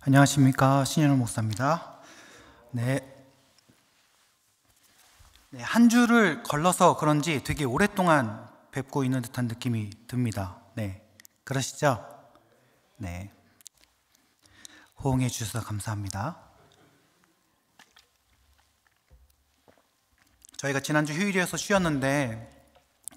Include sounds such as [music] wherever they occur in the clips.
안녕하십니까 신현우 목사입니다. 네. 네, 한 주를 걸러서 그런지 되게 오랫동안 뵙고 있는 듯한 느낌이 듭니다. 네, 그러시죠? 네, 호응해 주셔서 감사합니다. 저희가 지난주 휴일이어서 쉬었는데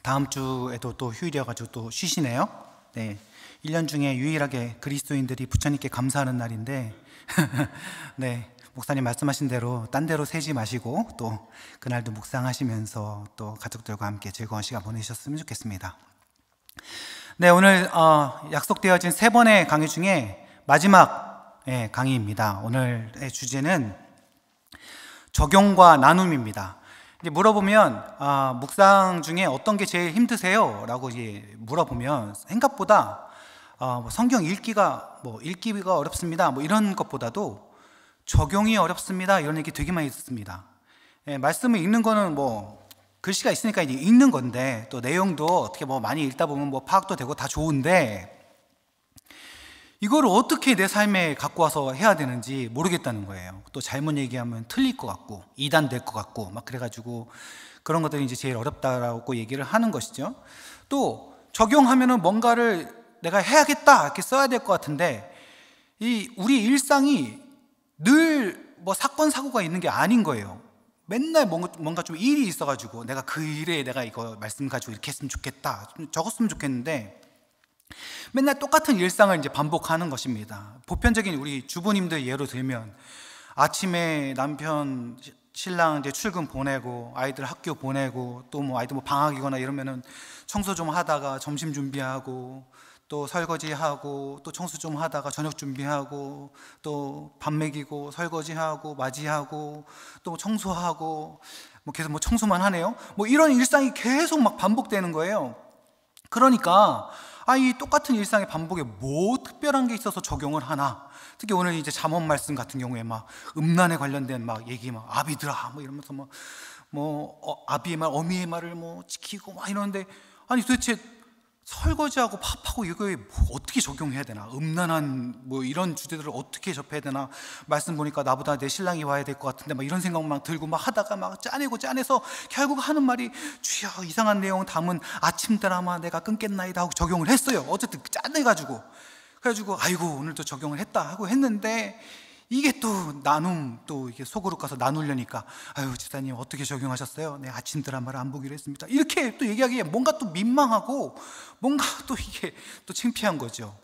다음 주에도 또휴일이어가또 쉬시네요. 네, 1년 중에 유일하게 그리스도인들이 부처님께 감사하는 날인데 [laughs] 네, 목사님 말씀하신 대로 딴 데로 세지 마시고 또 그날도 묵상하시면서 또 가족들과 함께 즐거운 시간 보내셨으면 좋겠습니다. 네, 오늘 어, 약속되어진 세 번의 강의 중에 마지막 예, 강의입니다. 오늘의 주제는 적용과 나눔입니다. 이제 물어보면 아, 묵상 중에 어떤 게 제일 힘드세요? 라고 이제 물어보면 생각보다 어, 뭐 성경 읽기가 뭐 읽기가 어렵습니다. 뭐 이런 것보다도 적용이 어렵습니다. 이런 얘기 되게 많이 듣습니다. 예, 말씀을 읽는 거는 뭐 글씨가 있으니까 이제 읽는 건데 또 내용도 어떻게 뭐 많이 읽다 보면 뭐 파악도 되고 다 좋은데 이걸 어떻게 내 삶에 갖고 와서 해야 되는지 모르겠다는 거예요. 또 잘못 얘기하면 틀릴 것 같고 이단될 것 같고 막 그래가지고 그런 것들이 이제 제일 어렵다라고 얘기를 하는 것이죠. 또 적용하면은 뭔가를 내가 해야겠다 이렇게 써야 될 것 같은데 이 우리 일상이 늘 뭐 사건 사고가 있는 게 아닌 거예요. 맨날 뭔가 좀 일이 있어가지고 내가 그 일에 내가 이거 말씀 가지고 이렇게 했으면 좋겠다 적었으면 좋겠는데 맨날 똑같은 일상을 이제 반복하는 것입니다. 보편적인 우리 주부님들 예로 들면 아침에 남편 신랑 이제 출근 보내고 아이들 학교 보내고 또 뭐 아이들 뭐 방학이거나 이러면은 청소 좀 하다가 점심 준비하고 또 설거지하고 또 청소 좀 하다가 저녁 준비하고 또 밥 먹이고 설거지하고 맞이하고 또 뭐 청소하고 뭐 계속 뭐 청소만 하네요. 뭐 이런 일상이 계속 막 반복되는 거예요. 그러니까 아 이 똑같은 일상의 반복에 뭐 특별한 게 있어서 적용을 하나? 특히 오늘 이제 잠언 말씀 같은 경우에 막 음란에 관련된 막 얘기 막아비드라뭐 이러면서 뭐뭐 어, 아비의 말 어미의 말을 뭐 지키고 막 이러는데 아니 도대체 설거지하고 팝하고 이거에 뭐 어떻게 적용해야 되나 음란한 뭐 이런 주제들을 어떻게 접해야 되나 말씀 보니까 나보다 내 신랑이 와야 될 것 같은데 막 이런 생각만 들고 막 하다가 막 짜내고 짜내서 결국 하는 말이 주야 이상한 내용 담은 아침 드라마 내가 끊겠나이다 하고 적용을 했어요 어쨌든 짜내가지고 그래가지고 아이고 오늘도 적용을 했다 하고 했는데 이게 또 나눔 또 이게 속으로 가서 나누려니까 아유 지사님 어떻게 적용하셨어요? 네 아침 드라마를 안 보기로 했습니다. 이렇게 또 얘기하기에 뭔가 또 민망하고 뭔가 또 이게 또 창피한 거죠.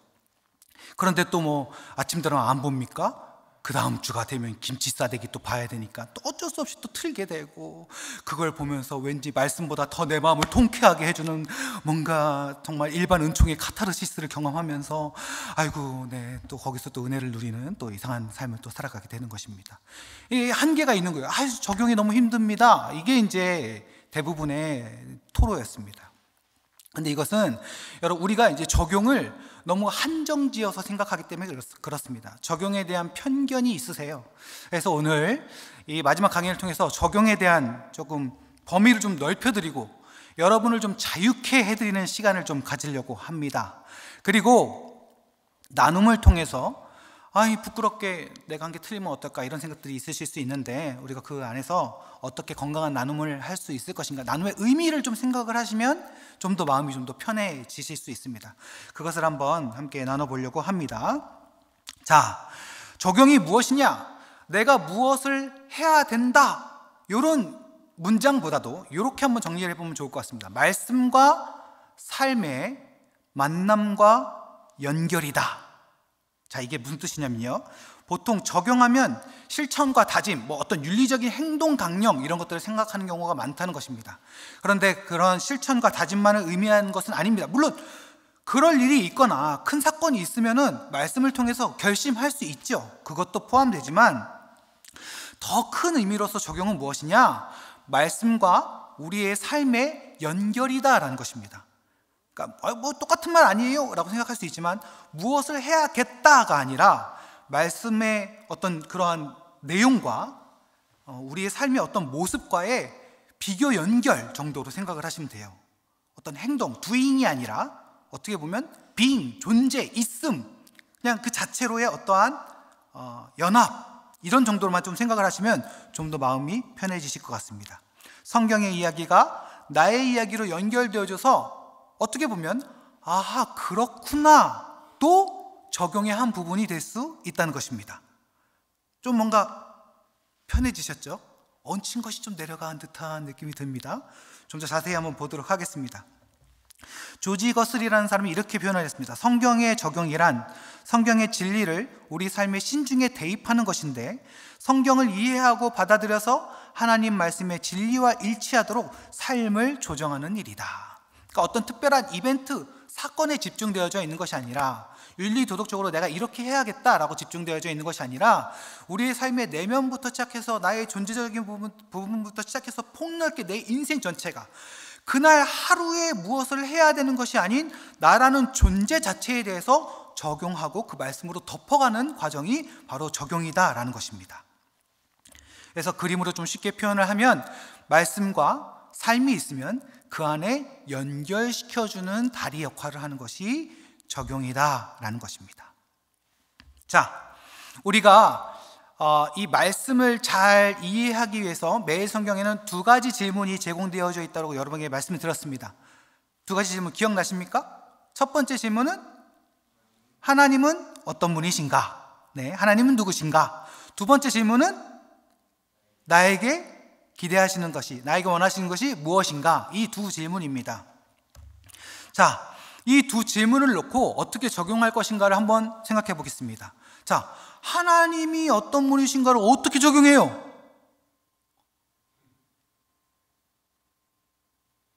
그런데 또 뭐 아침 드라마 안 봅니까? 그 다음 주가 되면 김치 싸대기 또 봐야 되니까 또 어쩔 수 없이 또 틀게 되고 그걸 보면서 왠지 말씀보다 더 내 마음을 통쾌하게 해주는 뭔가 정말 일반 은총의 카타르시스를 경험하면서 아이고 네 또 거기서 또 은혜를 누리는 또 이상한 삶을 또 살아가게 되는 것입니다. 이 한계가 있는 거예요. 아 적용이 너무 힘듭니다. 이게 이제 대부분의 토로였습니다. 근데 이것은 여러분 우리가 이제 적용을 너무 한정지어서 생각하기 때문에 그렇습니다. 적용에 대한 편견이 있으세요. 그래서 오늘 이 마지막 강의를 통해서 적용에 대한 조금 범위를 좀 넓혀드리고 여러분을 좀 자유케 해드리는 시간을 좀 가지려고 합니다. 그리고 나눔을 통해서 아이 부끄럽게 내가 한 게 틀리면 어떨까 이런 생각들이 있으실 수 있는데 우리가 그 안에서 어떻게 건강한 나눔을 할 수 있을 것인가 나눔의 의미를 좀 생각을 하시면 좀 더 마음이 좀 더 편해지실 수 있습니다. 그것을 한번 함께 나눠보려고 합니다. 자, 적용이 무엇이냐? 내가 무엇을 해야 된다. 이런 문장보다도 이렇게 한번 정리를 해보면 좋을 것 같습니다. 말씀과 삶의 만남과 연결이다. 자, 이게 무슨 뜻이냐면요. 보통 적용하면 실천과 다짐, 뭐 어떤 윤리적인 행동 강령 이런 것들을 생각하는 경우가 많다는 것입니다. 그런데 그런 실천과 다짐만을 의미하는 것은 아닙니다. 물론 그럴 일이 있거나 큰 사건이 있으면은 말씀을 통해서 결심할 수 있죠. 그것도 포함되지만 더 큰 의미로서 적용은 무엇이냐? 말씀과 우리의 삶의 연결이다라는 것입니다. 그러니까 뭐, 뭐 똑같은 말 아니에요라고 생각할 수 있지만 무엇을 해야겠다가 아니라 말씀의 어떤 그러한 내용과 어, 우리의 삶의 어떤 모습과의 비교 연결 정도로 생각을 하시면 돼요. 어떤 행동, doing이 아니라 어떻게 보면 being, 존재, 있음 그냥 그 자체로의 어떠한 어, 연합 이런 정도로만 좀 생각을 하시면 좀 더 마음이 편해지실 것 같습니다. 성경의 이야기가 나의 이야기로 연결되어져서 어떻게 보면 아하 그렇구나도 적용의 한 부분이 될 수 있다는 것입니다. 좀 뭔가 편해지셨죠? 얹힌 것이 좀 내려간 듯한 느낌이 듭니다. 좀 더 자세히 한번 보도록 하겠습니다. 조지 거슬이라는 사람이 이렇게 표현하였습니다. 성경의 적용이란 성경의 진리를 우리 삶의 신중에 대입하는 것인데 성경을 이해하고 받아들여서 하나님 말씀의 진리와 일치하도록 삶을 조정하는 일이다. 그러니까 어떤 특별한 이벤트, 사건에 집중되어져 있는 것이 아니라 윤리 도덕적으로 내가 이렇게 해야겠다라고 집중되어져 있는 것이 아니라 우리의 삶의 내면부터 시작해서 나의 존재적인 부분, 부분부터 시작해서 폭넓게 내 인생 전체가 그날 하루에 무엇을 해야 되는 것이 아닌 나라는 존재 자체에 대해서 적용하고 그 말씀으로 덮어가는 과정이 바로 적용이다라는 것입니다. 그래서 그림으로 좀 쉽게 표현을 하면 말씀과 삶이 있으면 그 안에 연결시켜주는 다리 역할을 하는 것이 적용이다라는 것입니다. 자, 우리가 어, 이 말씀을 잘 이해하기 위해서 매일 성경에는 두 가지 질문이 제공되어져 있다고 여러분에게 말씀을 드렸습니다. 두 가지 질문 기억나십니까? 첫 번째 질문은 하나님은 어떤 분이신가? 네, 하나님은 누구신가? 두 번째 질문은 나에게 기대하시는 것이, 나에게 원하시는 것이 무엇인가? 이 두 질문입니다. 자, 이 두 질문을 놓고 어떻게 적용할 것인가를 한번 생각해 보겠습니다. 자, 하나님이 어떤 분이신가를 어떻게 적용해요?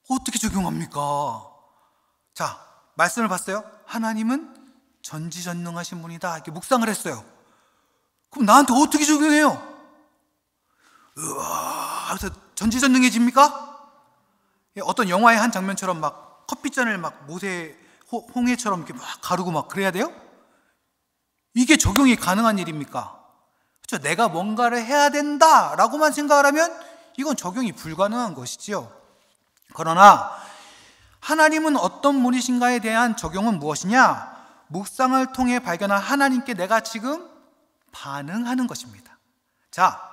어떻게 적용합니까? 자, 말씀을 봤어요. 하나님은 전지전능하신 분이다. 이렇게 묵상을 했어요. 그럼 나한테 어떻게 적용해요? 으아. 아, 전지전능해집니까? 예, 어떤 영화의 한 장면처럼 막 커피잔을 막 모세 홍해처럼 이렇게 막 가르고 막 그래야 돼요? 이게 적용이 가능한 일입니까? 그렇죠? 내가 뭔가를 해야 된다라고만 생각을 하면 이건 적용이 불가능한 것이지요. 그러나 하나님은 어떤 분이신가에 대한 적용은 무엇이냐? 묵상을 통해 발견한 하나님께 내가 지금 반응하는 것입니다. 자,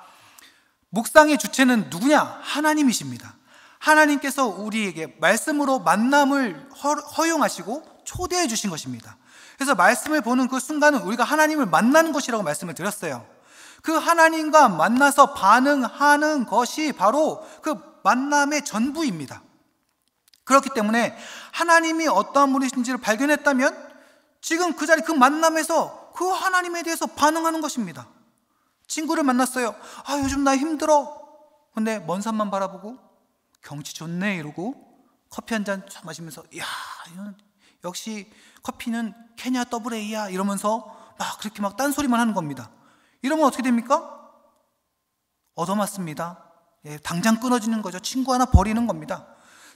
묵상의 주체는 누구냐? 하나님이십니다. 하나님께서 우리에게 말씀으로 만남을 허용하시고 초대해 주신 것입니다. 그래서 말씀을 보는 그 순간은 우리가 하나님을 만나는 것이라고 말씀을 드렸어요. 그 하나님과 만나서 반응하는 것이 바로 그 만남의 전부입니다. 그렇기 때문에 하나님이 어떠한 분이신지를 발견했다면 지금 그 자리 그 만남에서 그 하나님에 대해서 반응하는 것입니다. 친구를 만났어요. 아, 요즘 나 힘들어. 근데 먼 산만 바라보고 경치 좋네 이러고 커피 한잔 마시면서 야, 역시 커피는 케냐 더블 A야 이러면서 막 그렇게 막 딴소리만 하는 겁니다. 이러면 어떻게 됩니까? 얻어맞습니다. 예, 당장 끊어지는 거죠. 친구 하나 버리는 겁니다.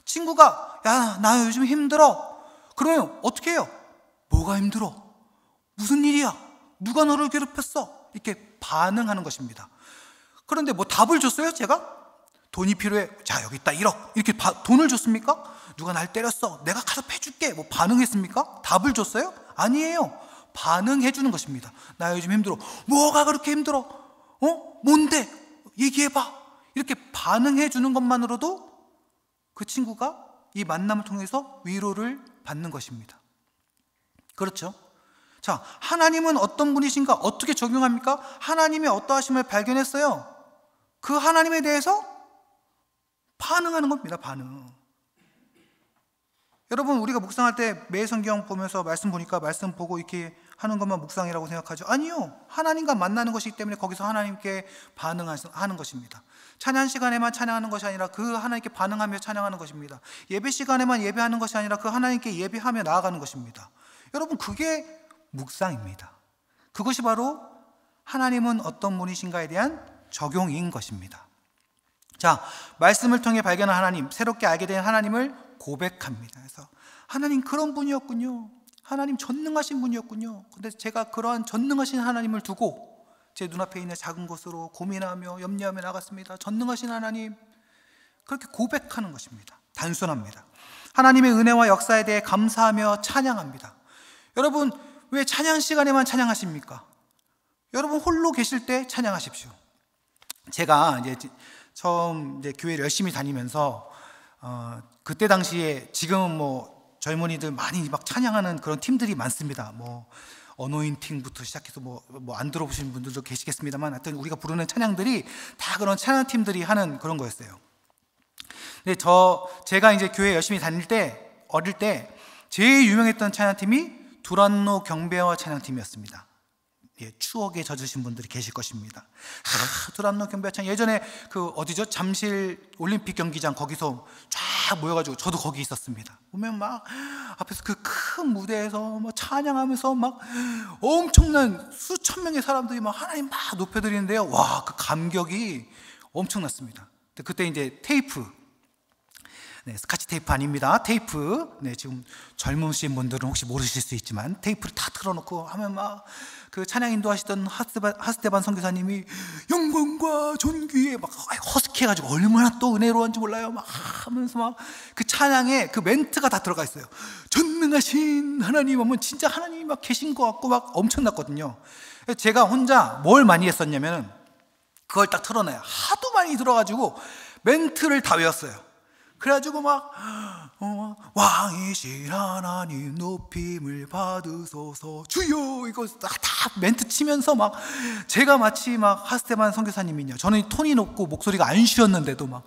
친구가 야, 나 요즘 힘들어. 그러면 어떻게 해요? 뭐가 힘들어? 무슨 일이야? 누가 너를 괴롭혔어? 이렇게 반응하는 것입니다. 그런데 뭐 답을 줬어요, 제가? 돈이 필요해. 자, 여기 있다. 1억. 이렇게 바, 돈을 줬습니까? 누가 날 때렸어. 내가 가서 패줄게. 뭐 반응했습니까? 답을 줬어요? 아니에요. 반응해 주는 것입니다. 나 요즘 힘들어. 뭐가 그렇게 힘들어? 어? 뭔데? 얘기해 봐. 이렇게 반응해 주는 것만으로도 그 친구가 이 만남을 통해서 위로를 받는 것입니다. 그렇죠? 자, 하나님은 어떤 분이신가? 어떻게 적용합니까? 하나님의 어떠하심을 발견했어요. 그 하나님에 대해서 반응하는 겁니다, 반응. 여러분, 우리가 묵상할 때 매 성경 보면서 말씀 보니까 말씀 보고 이렇게 하는 것만 묵상이라고 생각하죠. 아니요. 하나님과 만나는 것이기 때문에 거기서 하나님께 반응하는 것입니다. 찬양 시간에만 찬양하는 것이 아니라 그 하나님께 반응하며 찬양하는 것입니다. 예배 시간에만 예배하는 것이 아니라 그 하나님께 예배하며 나아가는 것입니다. 여러분, 그게 묵상입니다. 그것이 바로 하나님은 어떤 분이신가에 대한 적용인 것입니다. 자, 말씀을 통해 발견한 하나님, 새롭게 알게 된 하나님을 고백합니다. 그래서 하나님 그런 분이었군요. 하나님 전능하신 분이었군요. 근데 제가 그러한 전능하신 하나님을 두고 제 눈앞에 있는 작은 것으로 고민하며 염려하며 나갔습니다. 전능하신 하나님. 그렇게 고백하는 것입니다. 단순합니다. 하나님의 은혜와 역사에 대해 감사하며 찬양합니다. 여러분, 왜 찬양 시간에만 찬양하십니까? 여러분 홀로 계실 때 찬양하십시오. 제가 이제 처음 이제 교회를 열심히 다니면서 어, 그때 당시에 지금은 뭐 젊은이들 많이 막 찬양하는 그런 팀들이 많습니다. 뭐 어노인팅부터 시작해서 뭐안 뭐 들어보신 분들도 계시겠습니다만 하여튼 우리가 부르는 찬양들이 다 그런 찬양 팀들이 하는 그런 거였어요. 근데 저 제가 이제 교회 열심히 다닐 때 어릴 때 제일 유명했던 찬양 팀이 두란노 경배와 찬양팀이었습니다. 예, 추억에 젖으신 분들이 계실 것입니다. 아, 두란노 경배와 찬양. 예전에 그 어디죠? 잠실 올림픽 경기장 거기서 쫙 모여가지고 저도 거기 있었습니다. 보면 막 앞에서 그 큰 무대에서 막 찬양하면서 막 엄청난 수천 명의 사람들이 막 하나님 막 높여드리는데요. 와, 그 감격이 엄청났습니다. 그때 이제 테이프 네, 스카치 테이프 아닙니다. 테이프. 네, 지금 젊으신 분들은 혹시 모르실 수 있지만 테이프를 다 틀어놓고 하면 막 그 찬양 인도하시던 하스테반, 하스테반 선교사님이 영광과 존귀에 막 허스키해가지고 얼마나 또 은혜로운지 몰라요. 막 하면서 막 그 찬양에 그 멘트가 다 들어가 있어요. 전능하신 하나님 하면 진짜 하나님이 막 계신 것 같고 막 엄청났거든요. 제가 혼자 뭘 많이 했었냐면은 그걸 딱 틀어놔요. 하도 많이 들어가지고 멘트를 다 외웠어요. 그래가지고 막 어, 왕이신 하나님 높임을 받으소서 주요 이거 다, 다 멘트 치면서 막 제가 마치 막 하스테반 선교사님이냐 저는 톤이 높고 목소리가 안 쉬었는데도 막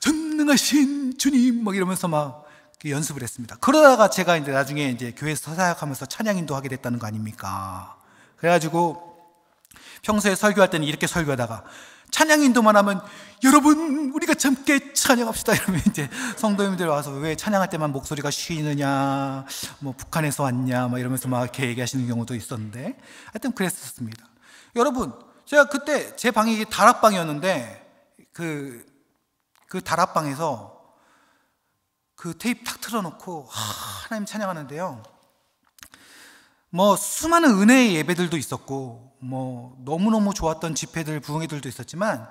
전능하신 주님 막 이러면서 막 그 연습을 했습니다. 그러다가 제가 이제 나중에 이제 교회에서 사역하면서 찬양 인도하게 됐다는 거 아닙니까? 그래가지고 평소에 설교할 때는 이렇게 설교하다가 찬양 인도만 하면 여러분 우리가 함께 찬양합시다 이러면 이제 성도님들 와서 왜 찬양할 때만 목소리가 쉬느냐 뭐 북한에서 왔냐 막 이러면서 막 이렇게 얘기하시는 경우도 있었는데 하여튼 그랬었습니다 여러분 제가 그때 제 방이 다락방이었는데 그, 그 다락방에서 그 테이프 탁 틀어놓고 하나님 찬양하는데요 뭐 수많은 은혜의 예배들도 있었고 뭐 너무너무 좋았던 집회들, 부흥회들도 있었지만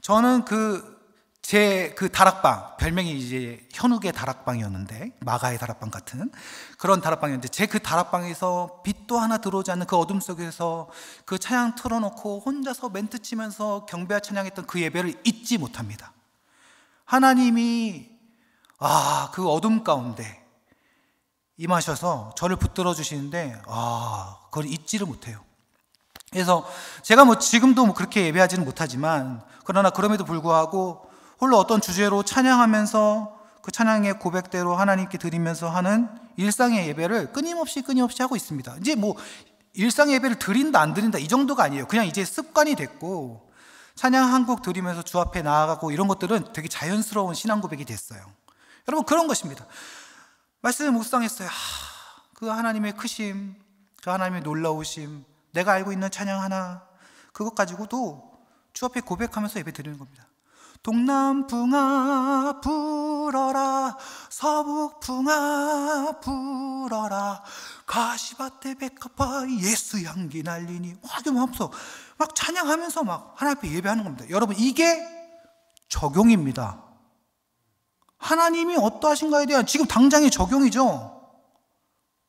저는 그제그 그 다락방 별명이 이제 현욱의 다락방이었는데 마가의 다락방 같은 그런 다락방이었는데 제 그 다락방에서 빛도 하나 들어오지 않는 그 어둠 속에서 그 찬양 틀어놓고 혼자서 멘트 치면서 경배와 찬양했던 그 예배를 잊지 못합니다. 하나님이 아그 어둠 가운데 임하셔서 저를 붙들어 주시는데 아 그걸 잊지를 못해요. 그래서 제가 뭐 지금도 뭐 그렇게 예배하지는 못하지만 그러나 그럼에도 불구하고 홀로 어떤 주제로 찬양하면서 그 찬양의 고백대로 하나님께 드리면서 하는 일상의 예배를 끊임없이 끊임없이 하고 있습니다. 이제 뭐 일상 예배를 드린다 안 드린다 이 정도가 아니에요. 그냥 이제 습관이 됐고 찬양 한 곡 드리면서 주 앞에 나아가고 이런 것들은 되게 자연스러운 신앙 고백이 됐어요. 여러분 그런 것입니다. 말씀을 묵상했어요. 하, 그 하나님의 크심, 그 하나님의 놀라우심, 내가 알고 있는 찬양 하나, 그것 가지고도 주 앞에 고백하면서 예배 드리는 겁니다. 동남풍아 불어라 서북풍아 불어라 가시밭에 백합화 예수 향기 날리니 와좀하면서 막 찬양하면서 막 하나님 앞에 예배하는 겁니다. 여러분 이게 적용입니다. 하나님이 어떠하신가에 대한 지금 당장의 적용이죠.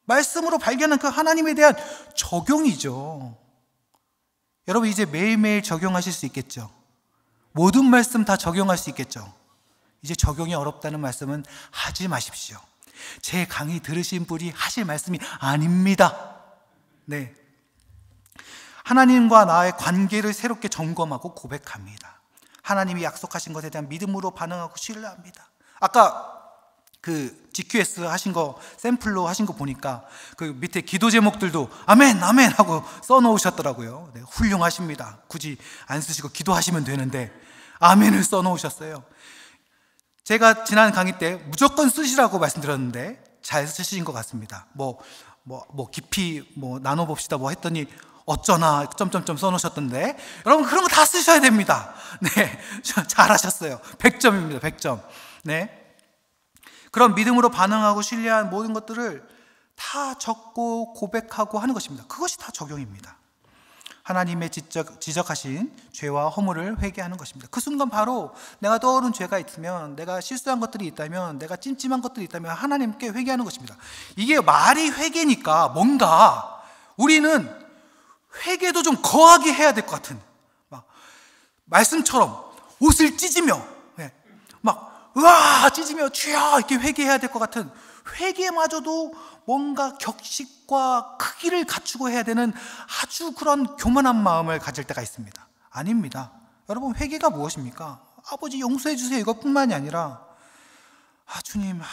말씀으로 발견한 그 하나님에 대한 적용이죠. 여러분 이제 매일매일 적용하실 수 있겠죠. 모든 말씀 다 적용할 수 있겠죠. 이제 적용이 어렵다는 말씀은 하지 마십시오. 제 강의 들으신 분이 하실 말씀이 아닙니다. 네. 하나님과 나의 관계를 새롭게 점검하고 고백합니다. 하나님이 약속하신 것에 대한 믿음으로 반응하고 신뢰합니다. 아까 그 GQS 하신 거 샘플로 하신 거 보니까 그 밑에 기도 제목들도 아멘 아멘 하고 써 놓으셨더라고요. 네, 훌륭하십니다. 굳이 안 쓰시고 기도하시면 되는데 아멘을 써 놓으셨어요. 제가 지난 강의 때 무조건 쓰시라고 말씀드렸는데 잘 쓰신 것 같습니다. 뭐 뭐, 뭐 깊이 뭐 나눠 봅시다 뭐 했더니 어쩌나 점점점 써놓으셨던데 여러분 그런 거 다 쓰셔야 됩니다. 네, [laughs] 잘하셨어요. 100점입니다. 100점. 네. 그런 믿음으로 반응하고 신뢰한 모든 것들을 다 적고 고백하고 하는 것입니다. 그것이 다 적용입니다. 하나님의 지적, 지적하신 죄와 허물을 회개하는 것입니다. 그 순간 바로 내가 떠오른 죄가 있으면, 내가 실수한 것들이 있다면, 내가 찜찜한 것들이 있다면 하나님께 회개하는 것입니다. 이게 말이 회개니까 뭔가 우리는 회개도 좀 거하게 해야 될 것 같은, 막 말씀처럼 옷을 찢으며 으아 찢으며 주여 이렇게 회개해야 될 것 같은 회개마저도 뭔가 격식과 크기를 갖추고 해야 되는 아주 그런 교만한 마음을 가질 때가 있습니다. 아닙니다. 여러분 회개가 무엇입니까? 아버지 용서해 주세요 이것뿐만이 아니라 아 주님 아,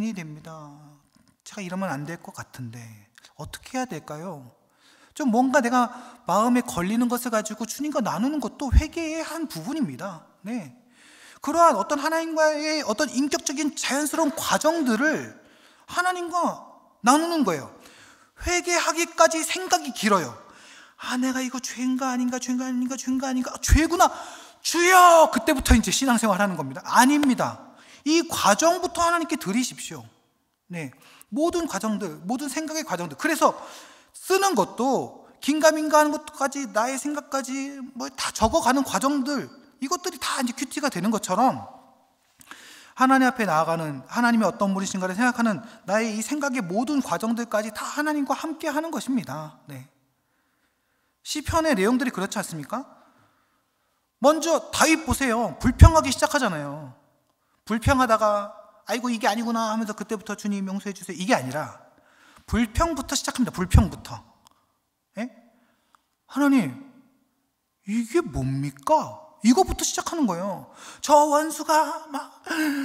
고민이 됩니다. 제가 이러면 안 될 것 같은데 어떻게 해야 될까요? 좀 뭔가 내가 마음에 걸리는 것을 가지고 주님과 나누는 것도 회개의 한 부분입니다. 네. 그러한 어떤 하나님과의 어떤 인격적인 자연스러운 과정들을 하나님과 나누는 거예요. 회개하기까지 생각이 길어요. 아, 내가 이거 죄인가 아닌가, 죄인가 아닌가, 죄인가 아닌가, 아, 죄구나. 주여! 그때부터 이제 신앙생활 하는 겁니다. 아닙니다. 이 과정부터 하나님께 드리십시오. 네. 모든 과정들, 모든 생각의 과정들. 그래서 쓰는 것도 긴가민가 하는 것까지 나의 생각까지 뭐 다 적어가는 과정들 이것들이 다 이제 큐티가 되는 것처럼 하나님 앞에 나아가는 하나님이 어떤 분이신가를 생각하는 나의 이 생각의 모든 과정들까지 다 하나님과 함께 하는 것입니다. 네. 시편의 내용들이 그렇지 않습니까? 먼저 다윗 보세요. 불평하기 시작하잖아요. 불평하다가 아이고 이게 아니구나 하면서 그때부터 주님 용서해 주세요. 이게 아니라 불평부터 시작합니다. 불평부터. 에? 예? 하나님 이게 뭡니까? 이거부터 시작하는 거예요. 저 원수가 막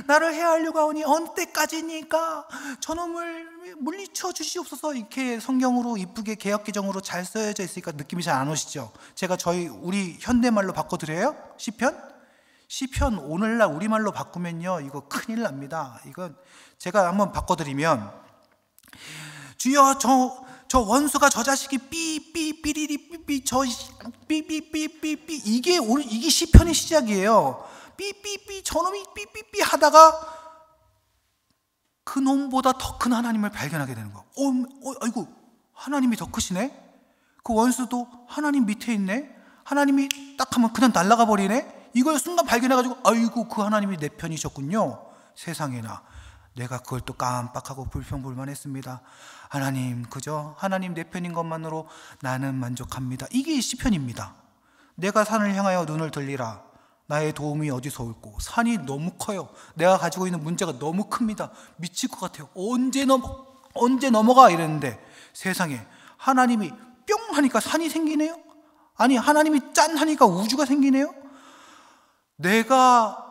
나를 해하려고 하오니 언 때까지니까 저놈을 물리쳐 주시옵소서 이렇게 성경으로 이쁘게 개혁 개정으로 잘 써져 있으니까 느낌이 잘 안 오시죠? 제가 저희 우리 현대말로 바꿔 드려요. 시편? 시편 오늘날 우리말로 바꾸면요. 이거 큰일 납니다. 이건 제가 한번 바꿔 드리면 주여 저저 원수가 저 자식이 삐삐삐리리 삐삐 저 삐삐삐삐삐 이게 오늘 이게 시편의 시작이에요. 삐삐삐 저놈이 삐삐삐 하다가 그 놈보다 더 큰 하나님을 발견하게 되는 거 어, 어, 아이고 하나님이 더 크시네. 그 원수도 하나님 밑에 있네. 하나님이 딱 하면 그냥 날아가 버리네. 이걸 순간 발견해가지고 아이고 그 하나님이 내 편이셨군요. 세상에나 내가 그걸 또 깜빡하고 불평불만했습니다. 하나님, 그저 하나님 내 편인 것만으로 나는 만족합니다. 이게 시편입니다. 내가 산을 향하여 눈을 들리라. 나의 도움이 어디서 올고 산이 너무 커요. 내가 가지고 있는 문제가 너무 큽니다. 미칠 것 같아요. 언제 넘어 언제 넘어가 이랬는데 세상에 하나님이 뿅 하니까 산이 생기네요. 아니 하나님이 짠 하니까 우주가 생기네요. 내가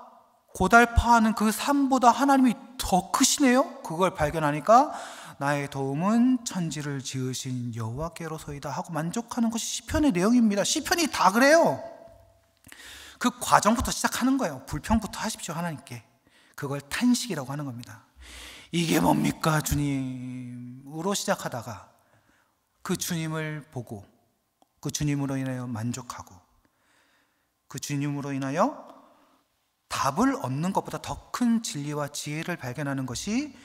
고달파하는 그 삶보다 하나님이 더 크시네요. 그걸 발견하니까 나의 도움은 천지를 지으신 여호와께로서이다 하고 만족하는 것이 시편의 내용입니다. 시편이 다 그래요. 그 과정부터 시작하는 거예요. 불평부터 하십시오 하나님께. 그걸 탄식이라고 하는 겁니다. 이게 뭡니까 주님으로 시작하다가 그 주님을 보고 그 주님으로 인하여 만족하고 그 주님으로 인하여 답을 얻는 것보다 더 큰 진리와 지혜를 발견하는 것이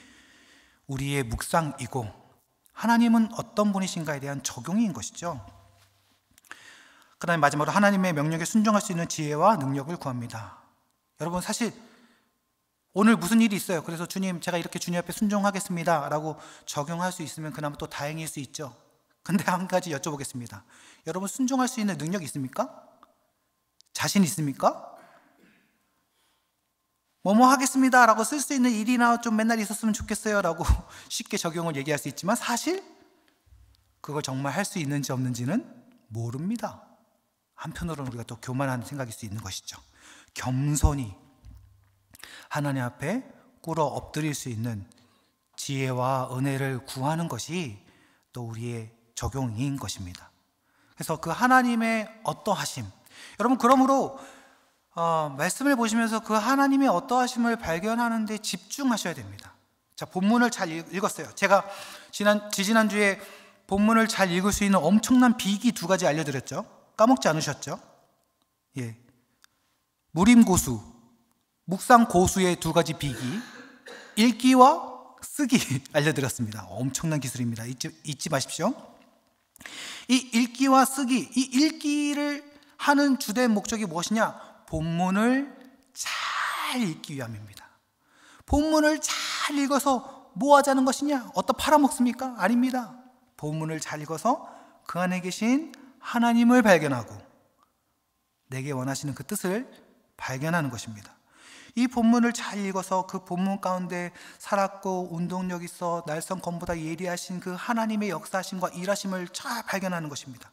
우리의 묵상이고 하나님은 어떤 분이신가에 대한 적용인 것이죠. 그다음에 마지막으로 하나님의 명령에 순종할 수 있는 지혜와 능력을 구합니다. 여러분 사실 오늘 무슨 일이 있어요? 그래서 주님 제가 이렇게 주님 앞에 순종하겠습니다라고 적용할 수 있으면 그나마 또 다행일 수 있죠. 근데 한 가지 여쭤보겠습니다. 여러분 순종할 수 있는 능력 있습니까? 자신 있습니까? 뭐뭐 하겠습니다 라고 쓸 수 있는 일이나 좀 맨날 있었으면 좋겠어요 라고 [laughs] 쉽게 적용을 얘기할 수 있지만 사실 그걸 정말 할 수 있는지 없는지는 모릅니다. 한편으로는 우리가 또 교만한 생각일 수 있는 것이죠. 겸손히 하나님 앞에 꿇어 엎드릴 수 있는 지혜와 은혜를 구하는 것이 또 우리의 적용인 것입니다. 그래서 그 하나님의 어떠하심. 여러분, 그러므로 어, 말씀을 보시면서 그 하나님의 어떠하심을 발견하는데 집중하셔야 됩니다. 자, 본문을 잘 읽었어요. 제가 지난, 지지난주에 본문을 잘 읽을 수 있는 엄청난 비기 두 가지 알려드렸죠. 까먹지 않으셨죠? 예. 무림고수, 묵상고수의 두 가지 비기, 읽기와 쓰기 [laughs] 알려드렸습니다. 엄청난 기술입니다. 잊지, 잊지 마십시오. 이 읽기와 쓰기, 이 읽기를 하는 주된 목적이 무엇이냐? 본문을 잘 읽기 위함입니다. 본문을 잘 읽어서 뭐 하자는 것이냐? 어떠 팔아먹습니까? 아닙니다. 본문을 잘 읽어서 그 안에 계신 하나님을 발견하고 내게 원하시는 그 뜻을 발견하는 것입니다. 이 본문을 잘 읽어서 그 본문 가운데 살았고 운동력 있어 날성검보다 예리하신 그 하나님의 역사심과 일하심을 잘 발견하는 것입니다.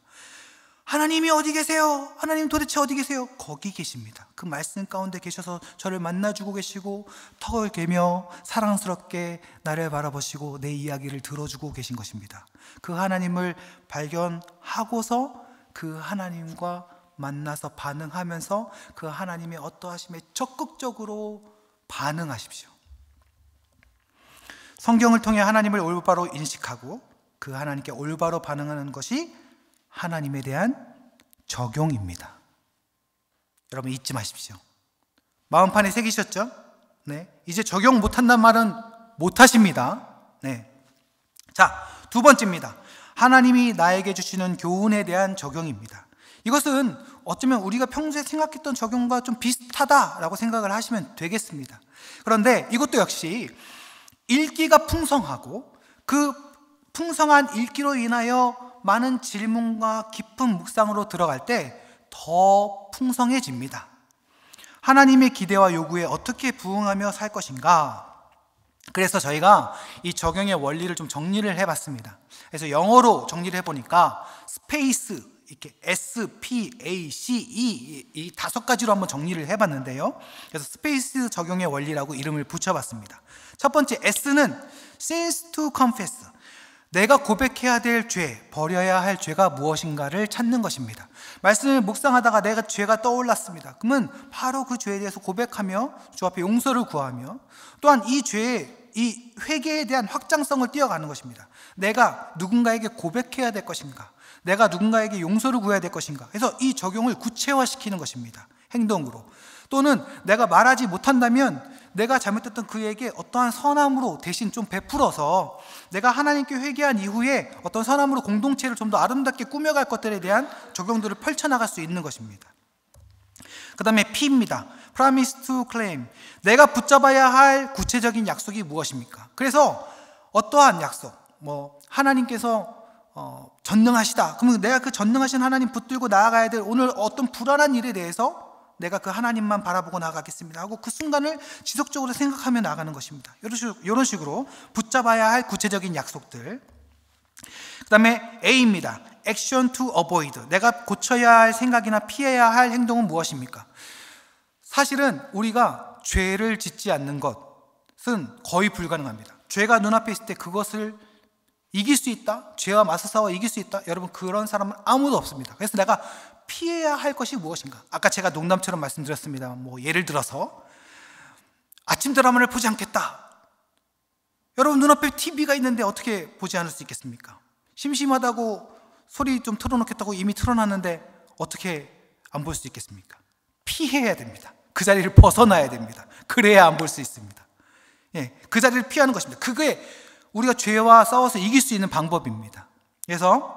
하나님이 어디 계세요? 하나님 도대체 어디 계세요? 거기 계십니다. 그 말씀 가운데 계셔서 저를 만나주고 계시고 턱을 개며 사랑스럽게 나를 바라보시고 내 이야기를 들어주고 계신 것입니다. 그 하나님을 발견하고서 그 하나님과 만나서 반응하면서 그 하나님의 어떠하심에 적극적으로 반응하십시오. 성경을 통해 하나님을 올바로 인식하고 그 하나님께 올바로 반응하는 것이 하나님에 대한 적용입니다. 여러분 잊지 마십시오. 마음판에 새기셨죠? 네. 이제 적용 못한단 말은 못하십니다. 네. 자, 두 번째입니다. 하나님이 나에게 주시는 교훈에 대한 적용입니다. 이것은 어쩌면 우리가 평소에 생각했던 적용과 좀 비슷하다라고 생각을 하시면 되겠습니다. 그런데 이것도 역시 일기가 풍성하고 그 풍성한 일기로 인하여 많은 질문과 깊은 묵상으로 들어갈 때 더 풍성해집니다. 하나님의 기대와 요구에 어떻게 부응하며 살 것인가? 그래서 저희가 이 적용의 원리를 좀 정리를 해봤습니다. 그래서 영어로 정리를 해보니까 스페이스, 이렇게 S, P, A, C, E 이 다섯 가지로 한번 정리를 해봤는데요. 그래서 스페이스 적용의 원리라고 이름을 붙여봤습니다. 첫 번째 S는 since to confess. 내가 고백해야 될 죄, 버려야 할 죄가 무엇인가를 찾는 것입니다. 말씀을 묵상하다가 내가 죄가 떠올랐습니다. 그러면 바로 그 죄에 대해서 고백하며 주 앞에 용서를 구하며 또한 이 죄에 이 회개에 대한 확장성을 띄어가는 것입니다. 내가 누군가에게 고백해야 될 것인가? 내가 누군가에게 용서를 구해야 될 것인가? 그서이 적용을 구체화시키는 것입니다. 행동으로. 또는 내가 말하지 못한다면 내가 잘못했던 그에게 어떠한 선함으로 대신 좀 베풀어서 내가 하나님께 회개한 이후에 어떤 선함으로 공동체를 좀 더 아름답게 꾸며갈 것들에 대한 적용들을 펼쳐나갈 수 있는 것입니다. 그 다음에 P입니다. Promise to claim. 내가 붙잡아야 할 구체적인 약속이 무엇입니까? 그래서 어떠한 약속, 뭐, 하나님께서 어, 전능하시다. 그러면 내가 그 전능하신 하나님 붙들고 나아가야 될 오늘 어떤 불안한 일에 대해서 내가 그 하나님만 바라보고 나가겠습니다 하고 그 순간을 지속적으로 생각하며 나가는 것입니다. 이런 식으로 붙잡아야 할 구체적인 약속들. 그 다음에 A입니다. Action to avoid. 내가 고쳐야 할 생각이나 피해야 할 행동은 무엇입니까? 사실은 우리가 죄를 짓지 않는 것은 거의 불가능합니다. 죄가 눈앞에 있을 때 그것을 이길 수 있다. 죄와 맞서 싸워 이길 수 있다. 여러분 그런 사람은 아무도 없습니다. 그래서 내가 피해야 할 것이 무엇인가? 아까 제가 농담처럼 말씀드렸습니다. 뭐 예를 들어서 아침 드라마를 보지 않겠다. 여러분 눈앞에 TV가 있는데 어떻게 보지 않을 수 있겠습니까? 심심하다고 소리 좀 틀어놓겠다고 이미 틀어놨는데 어떻게 안 볼 수 있겠습니까? 피해야 됩니다. 그 자리를 벗어나야 됩니다. 그래야 안 볼 수 있습니다. 예, 그 자리를 피하는 것입니다. 그게 우리가 죄와 싸워서 이길 수 있는 방법입니다. 그래서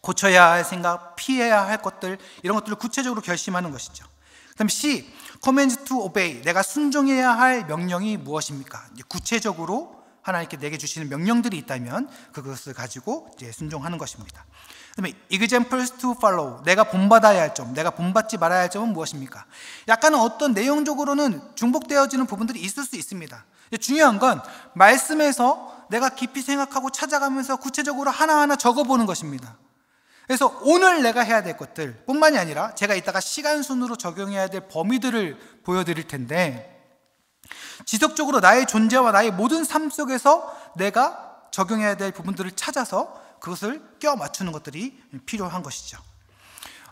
고쳐야 할 생각, 피해야 할 것들 이런 것들을 구체적으로 결심하는 것이죠. 그다음 C, command to obey. 내가 순종해야 할 명령이 무엇입니까? 구체적으로 하나님께 내게 주시는 명령들이 있다면 그것을 가지고 이제 순종하는 것입니다. 그다음에 examples to follow. 내가 본받아야 할 점, 내가 본받지 말아야 할 점은 무엇입니까? 약간 어떤 내용적으로는 중복되어지는 부분들이 있을 수 있습니다. 중요한 건 말씀에서 내가 깊이 생각하고 찾아가면서 구체적으로 하나하나 적어보는 것입니다. 그래서 오늘 내가 해야 될 것들 뿐만이 아니라 제가 이따가 시간 순으로 적용해야 될 범위들을 보여드릴 텐데 지속적으로 나의 존재와 나의 모든 삶 속에서 내가 적용해야 될 부분들을 찾아서 그것을 껴 맞추는 것들이 필요한 것이죠.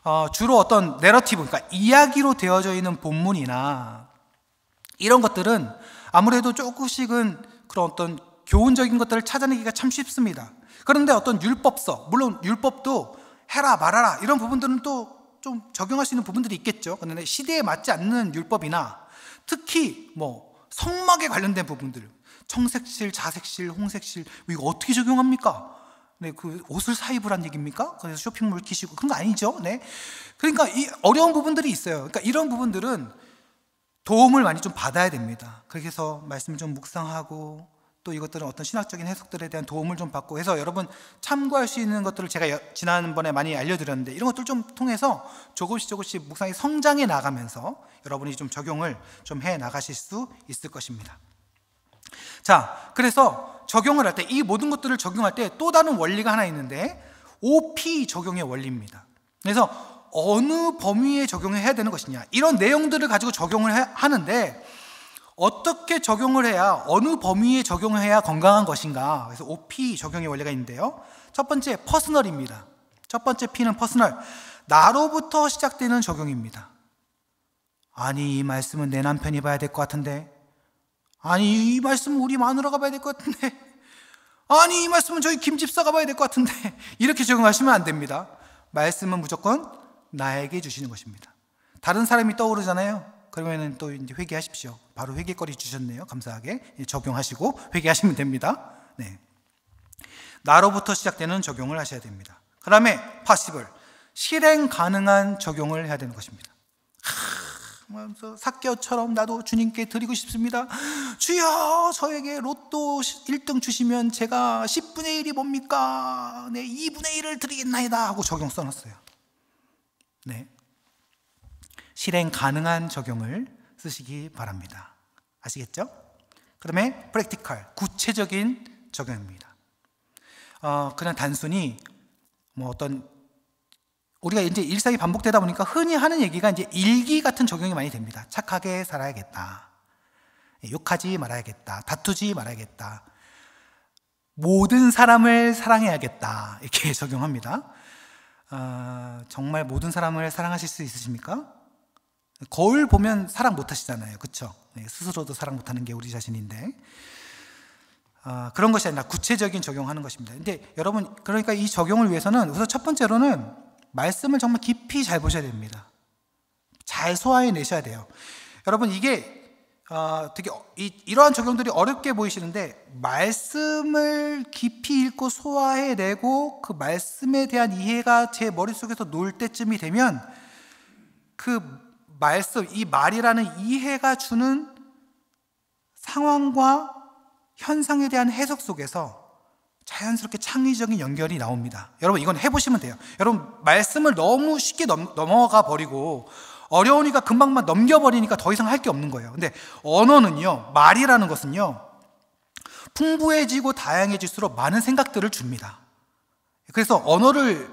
어, 주로 어떤 내러티브, 그러니까 이야기로 되어져 있는 본문이나 이런 것들은 아무래도 조금씩은 그런 어떤 교훈적인 것들을 찾아내기가 참 쉽습니다. 그런데 어떤 율법서, 물론 율법도 해라 말아라 이런 부분들은 또 좀 적용할 수 있는 부분들이 있겠죠. 그런데 시대에 맞지 않는 율법이나 특히 뭐 성막에 관련된 부분들, 청색실, 자색실, 홍색실 뭐 이거 어떻게 적용합니까? 네, 그 옷을 사 입으란 얘기입니까? 그래서 쇼핑몰 키시고 그런 거 아니죠. 네. 그러니까 이 어려운 부분들이 있어요. 그러니까 이런 부분들은 도움을 많이 좀 받아야 됩니다. 그래서 말씀 을좀 묵상하고 또 이것들은 어떤 신학적인 해석들에 대한 도움을 좀 받고 해서 여러분 참고할 수 있는 것들을 제가 지난번에 많이 알려드렸는데 이런 것들 좀 통해서 조금씩 조금씩 묵상이 성장해 나가면서 여러분이 좀 적용을 좀 해 나가실 수 있을 것입니다. 자, 그래서 적용을 할 때 이 모든 것들을 적용할 때 또 다른 원리가 하나 있는데 OP 적용의 원리입니다. 그래서 어느 범위에 적용해야 되는 것이냐 이런 내용들을 가지고 적용을 하는데 어떻게 적용을 해야 어느 범위에 적용해야 건강한 것인가? 그래서 OP 적용의 원리가 있는데요. 첫 번째 퍼스널입니다. 첫 번째 P는 퍼스널. 나로부터 시작되는 적용입니다. 아니 이 말씀은 내 남편이 봐야 될 것 같은데. 아니 이 말씀은 우리 마누라가 봐야 될 것 같은데. 아니 이 말씀은 저희 김 집사가 봐야 될 것 같은데. 이렇게 적용하시면 안 됩니다. 말씀은 무조건 나에게 주시는 것입니다. 다른 사람이 떠오르잖아요. 그러면은 또 이제 회개하십시오. 바로 회개거리 주셨네요. 감사하게 예, 적용하시고 회개하시면 됩니다. 네. 나로부터 시작되는 적용을 하셔야 됩니다. 그 다음에 possible 실행 가능한 적용을 해야 되는 것입니다. 하면서 사케처럼 나도 주님께 드리고 싶습니다. 주여 저에게 로또 1등 주시면 제가 10분의 1이 뭡니까? 네, 2분의 1을 드리겠나이다 하고 적용 써놨어요. 네. 실행 가능한 적용을 쓰시기 바랍니다. 아시겠죠? 그다음에 프랙티컬, 구체적인 적용입니다. 어, 그냥 단순히 뭐 어떤 우리가 이제 일상이 반복되다 보니까 흔히 하는 얘기가 이제 일기 같은 적용이 많이 됩니다. 착하게 살아야겠다. 예, 욕하지 말아야겠다. 다투지 말아야겠다. 모든 사람을 사랑해야겠다. 이렇게 [laughs] 적용합니다. 어, 정말 모든 사람을 사랑하실 수 있으십니까? 거울 보면 사랑 못 하시잖아요. 그렇죠? 네, 스스로도 사랑 못 하는 게 우리 자신인데. 아, 그런 것이 아니라 구체적인 적용하는 것입니다. 근데 여러분, 그러니까 이 적용을 위해서는 우선 첫 번째로는 말씀을 정말 깊이 잘 보셔야 됩니다. 잘 소화해 내셔야 돼요. 여러분, 이게 아, 어, 되게 이, 러한 적용들이 어렵게 보이시는데 말씀을 깊이 읽고 소화해내고 그 말씀에 대한 이해가 제 머릿속에서 놀 때쯤이 되면 그 말씀, 이 말이라는 이해가 주는 상황과 현상에 대한 해석 속에서 자연스럽게 창의적인 연결이 나옵니다. 여러분, 이건 해보시면 돼요. 여러분, 말씀을 너무 쉽게 넘, 넘어가 버리고, 어려우니까 금방만 넘겨버리니까 더 이상 할 게 없는 거예요. 근데 언어는요, 말이라는 것은요, 풍부해지고 다양해질수록 많은 생각들을 줍니다. 그래서 언어를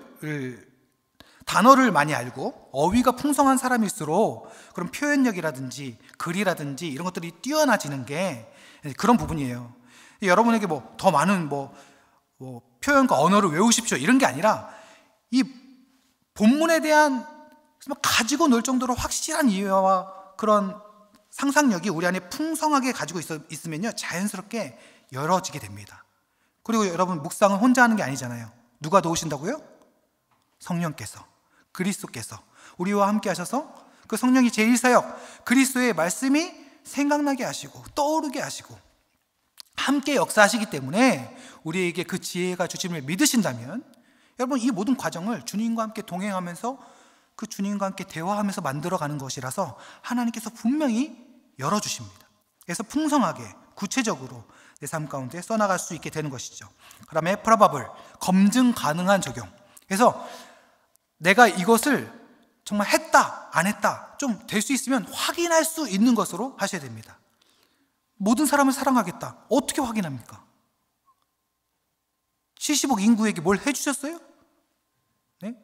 단어를 많이 알고 어휘가 풍성한 사람일수록 그런 표현력이라든지 글이라든지 이런 것들이 뛰어나지는 게 그런 부분이에요. 여러분에게 뭐 더 많은 뭐, 뭐 표현과 언어를 외우십시오 이런 게 아니라 이 본문에 대한 뭐 가지고 놀 정도로 확실한 이해와 그런 상상력이 우리 안에 풍성하게 가지고 있어, 있으면요 자연스럽게 열어지게 됩니다. 그리고 여러분 묵상은 혼자 하는 게 아니잖아요. 누가 도우신다고요? 성령께서. 그리스도께서 우리와 함께 하셔서 그 성령이 제1사역 그리스도의 말씀이 생각나게 하시고 떠오르게 하시고 함께 역사하시기 때문에 우리에게 그 지혜가 주심을 믿으신다면 여러분 이 모든 과정을 주님과 함께 동행하면서 그 주님과 함께 대화하면서 만들어가는 것이라서 하나님께서 분명히 열어주십니다. 그래서 풍성하게 구체적으로 내 삶 가운데 써나갈 수 있게 되는 것이죠. 그다음에 프라바블 검증 가능한 적용. 그래서 내가 이것을 정말 했다, 안 했다, 좀 될 수 있으면 확인할 수 있는 것으로 하셔야 됩니다. 모든 사람을 사랑하겠다. 어떻게 확인합니까? 70억 인구에게 뭘 해주셨어요? 네?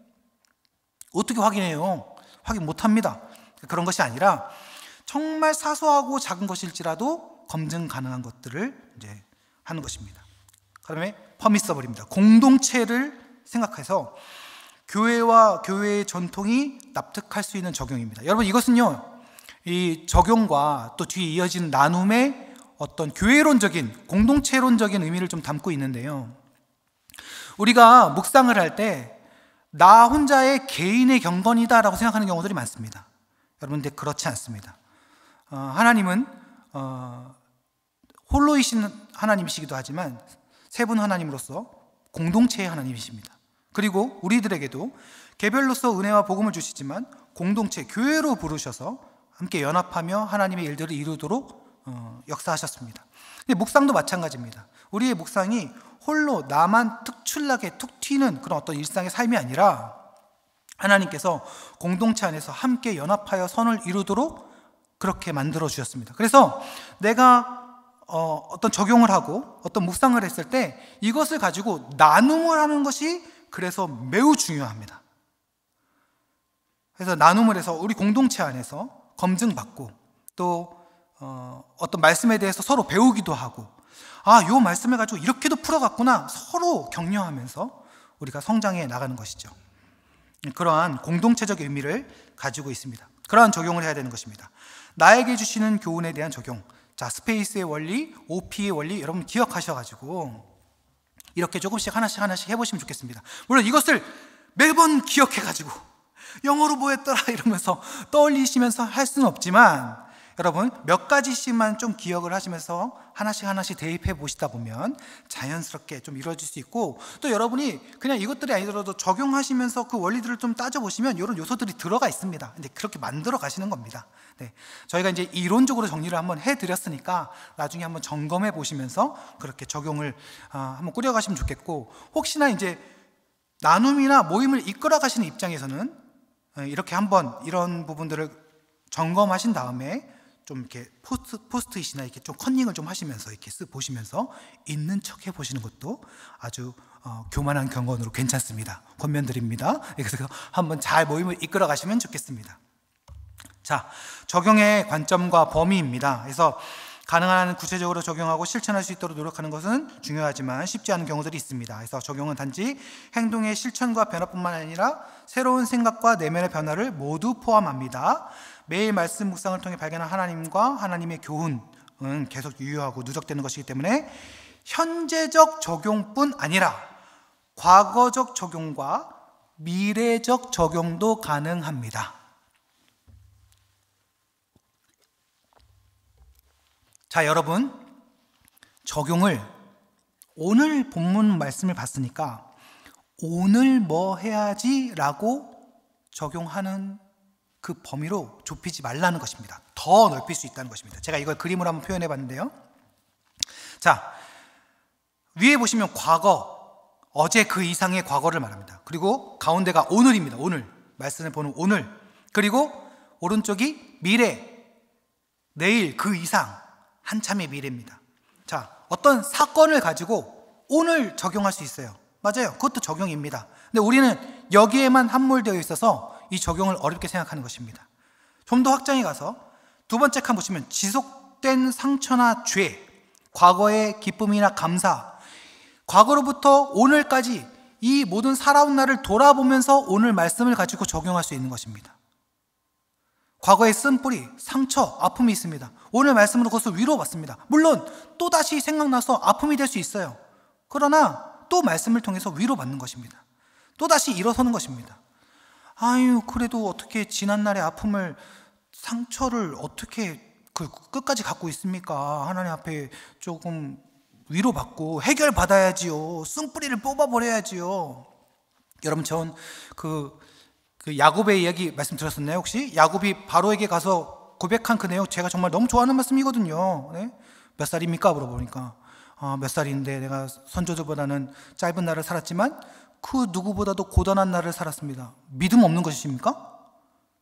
어떻게 확인해요? 확인 못 합니다. 그런 것이 아니라 정말 사소하고 작은 것일지라도 검증 가능한 것들을 이제 하는 것입니다. 그 다음에 퍼미서블입니다. 공동체를 생각해서 교회와 교회의 전통이 납득할 수 있는 적용입니다. 여러분 이것은요 이 적용과 또 뒤에 이어진 나눔의 어떤 교회론적인 공동체론적인 의미를 좀 담고 있는데요. 우리가 묵상을 할 때 나 혼자의 개인의 경건이다라고 생각하는 경우들이 많습니다. 여러분 근 그렇지 않습니다. 어, 하나님은 어, 홀로이신 하나님이시기도 하지만 세분 하나님으로서 공동체의 하나님이십니다. 그리고 우리들에게도 개별로서 은혜와 복음을 주시지만 공동체 교회로 부르셔서 함께 연합하며 하나님의 일들을 이루도록 어, 역사하셨습니다. 묵상도 마찬가지입니다. 우리의 묵상이 홀로 나만 특출나게 툭 튀는 그런 어떤 일상의 삶이 아니라 하나님께서 공동체 안에서 함께 연합하여 선을 이루도록 그렇게 만들어 주셨습니다. 그래서 내가 어, 떤 적용을 하고 어떤 묵상을 했을 때 이것을 가지고 나눔을 하는 것이 그래서 매우 중요합니다. 그래서 나눔을 해서 우리 공동체 안에서 검증받고 또 어, 떤 말씀에 대해서 서로 배우기도 하고 아, 요 말씀을 가지고 이렇게도 풀어갔구나 서로 격려하면서 우리가 성장해 나가는 것이죠. 그러한 공동체적 의미를 가지고 있습니다. 그러한 적용을 해야 되는 것입니다. 나에게 주시는 교훈에 대한 적용. 자, 스페이스의 원리, OP의 원리 여러분 기억하셔 가지고 이렇게 조금씩 하나씩 하나씩 해보시면 좋겠습니다. 물론 이것을 매번 기억해가지고 영어로 뭐 했더라 [laughs] 이러면서 떠올리시면서 할 수는 없지만 여러분 몇 가지씩만 좀 기억을 하시면서 하나씩 하나씩 대입해 보시다 보면 자연스럽게 좀 이루어질 수 있고 또 여러분이 그냥 이것들이 아니더라도 적용하시면서 그 원리들을 좀 따져 보시면 이런 요소들이 들어가 있습니다. 이제 그렇게 만들어 가시는 겁니다. 네, 저희가 이제 이론적으로 정리를 한번 해드렸으니까 나중에 한번 점검해 보시면서 그렇게 적용을 어, 한번 꾸려가시면 좋겠고 혹시나 이제 나눔이나 모임을 이끌어 가시는 입장에서는 어, 이렇게 한번 이런 부분들을 점검하신 다음에 좀 이렇게 포스트, 포스트잇이나 이렇게 좀 컨닝을 좀 하시면서 이렇게 쓱 보시면서 있는 척 해보시는 것도 아주 어, 교만한 경건으로 괜찮습니다. 권면드립니다. 예, 그래서 한번 잘 모임을 이끌어 가시면 좋겠습니다. 자, 적용의 관점과 범위입니다. 그래서 가능한 한 구체적으로 적용하고 실천할 수 있도록 노력하는 것은 중요하지만 쉽지 않은 경우들이 있습니다. 그래서 적용은 단지 행동의 실천과 변화뿐만 아니라 새로운 생각과 내면의 변화를 모두 포함합니다. 매일 말씀 묵상을 통해 발견한 하나님과 하나님의 교훈은 계속 유효하고 누적되는 것이기 때문에 현재적 적용뿐 아니라 과거적 적용과 미래적 적용도 가능합니다. 자, 여러분. 적용을 오늘 본문 말씀을 봤으니까 오늘 뭐 해야지라고 적용하는 그 범위로 좁히지 말라는 것입니다. 더 넓힐 수 있다는 것입니다. 제가 이걸 그림으로 한번 표현해 봤는데요. 자, 위에 보시면 과거, 어제 그 이상의 과거를 말합니다. 그리고 가운데가 오늘입니다. 오늘. 말씀을 보는 오늘. 그리고 오른쪽이 미래, 내일 그 이상, 한참의 미래입니다. 자, 어떤 사건을 가지고 오늘 적용할 수 있어요. 맞아요. 그것도 적용입니다. 근데 우리는 여기에만 함몰되어 있어서 이 적용을 어렵게 생각하는 것입니다. 좀 더 확장해 가서 두 번째 칸 보시면 지속된 상처나 죄, 과거의 기쁨이나 감사, 과거로부터 오늘까지 이 모든 살아온 날을 돌아보면서 오늘 말씀을 가지고 적용할 수 있는 것입니다. 과거의 쓴뿌리, 상처, 아픔이 있습니다. 오늘 말씀으로 그것을 위로받습니다. 물론 또다시 생각나서 아픔이 될 수 있어요. 그러나 또 말씀을 통해서 위로받는 것입니다. 또다시 일어서는 것입니다. 아유, 그래도 어떻게 지난날의 아픔을, 상처를 어떻게 그 끝까지 갖고 있습니까? 하나님 앞에 조금 위로받고 해결받아야지요. 쏨뿌리를 뽑아버려야지요. 여러분, 전 그, 그 야곱의 이야기 말씀드렸었나요, 혹시? 야곱이 바로에게 가서 고백한 그 내용 제가 정말 너무 좋아하는 말씀이거든요. 네? 몇 살입니까? 물어보니까. 아, 몇 살인데 내가 선조들보다는 짧은 날을 살았지만 그 누구보다도 고단한 날을 살았습니다. 믿음 없는 것이십니까?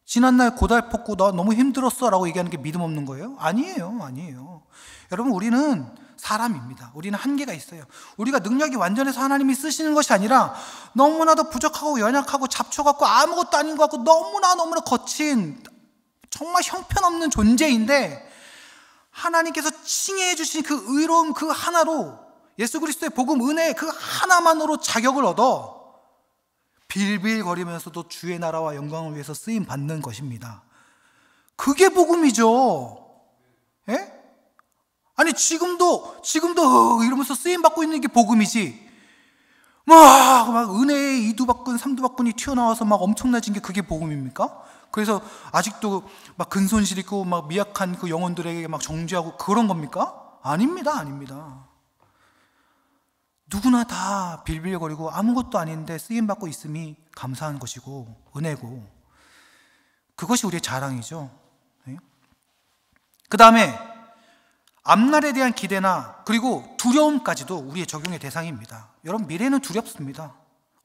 지난날 고달팠고 나 너무 힘들었어 라고 얘기하는 게 믿음 없는 거예요? 아니에요, 아니에요. 여러분, 우리는 사람입니다. 우리는 한계가 있어요. 우리가 능력이 완전해서 하나님이 쓰시는 것이 아니라 너무나도 부족하고 연약하고 잡초같고 아무것도 아닌 것 같고 너무나 너무나 거친 정말 형편없는 존재인데 하나님께서 칭해해 주신 그 의로움 그 하나로 예수 그리스도의 복음 은혜 그 하나만으로 자격을 얻어 빌빌거리면서도 주의 나라와 영광을 위해서 쓰임 받는 것입니다. 그게 복음이죠. 예? 아니 지금도 지금도 이러면서 쓰임 받고 있는 게 복음이지. 막, 막 은혜에 이두박근 삼두박근이 튀어나와서 막 엄청나진 게 그게 복음입니까? 그래서 아직도 막 근손실 있고 막 미약한 그 영혼들에게 막 정죄하고 그런 겁니까? 아닙니다, 아닙니다. 누구나 다 빌빌거리고 아무것도 아닌데 쓰임받고 있음이 감사한 것이고 은혜고 그것이 우리의 자랑이죠. 네? 그 다음에 앞날에 대한 기대나 그리고 두려움까지도 우리의 적용의 대상입니다. 여러분 미래는 두렵습니다.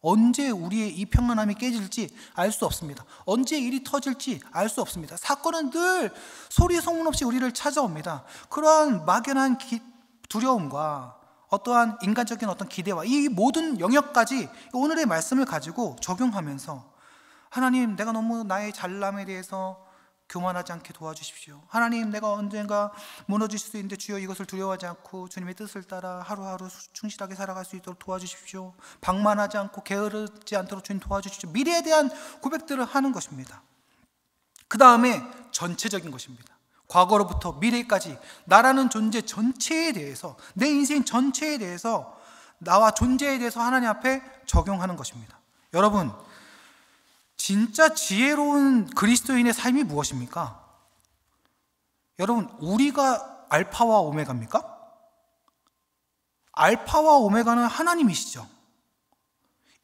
언제 우리의 이 평안함이 깨질지 알 수 없습니다. 언제 일이 터질지 알 수 없습니다. 사건은 늘 소리 소문 없이 우리를 찾아옵니다. 그러한 막연한 기, 두려움과 어떠한 인간적인 어떤 기대와 이 모든 영역까지 오늘의 말씀을 가지고 적용하면서 하나님 내가 너무 나의 잘남에 대해서 교만하지 않게 도와주십시오. 하나님 내가 언젠가 무너질 수도 있는데 주여 이것을 두려워하지 않고 주님의 뜻을 따라 하루하루 충실하게 살아갈 수 있도록 도와주십시오. 방만하지 않고 게으르지 않도록 주님 도와주십시오. 미래에 대한 고백들을 하는 것입니다. 그 다음에 전체적인 것입니다. 과거로부터 미래까지 나라는 존재 전체에 대해서 내 인생 전체에 대해서 나와 존재에 대해서 하나님 앞에 적용하는 것입니다. 여러분, 진짜 지혜로운 그리스도인의 삶이 무엇입니까? 여러분, 우리가 알파와 오메가입니까? 알파와 오메가는 하나님이시죠.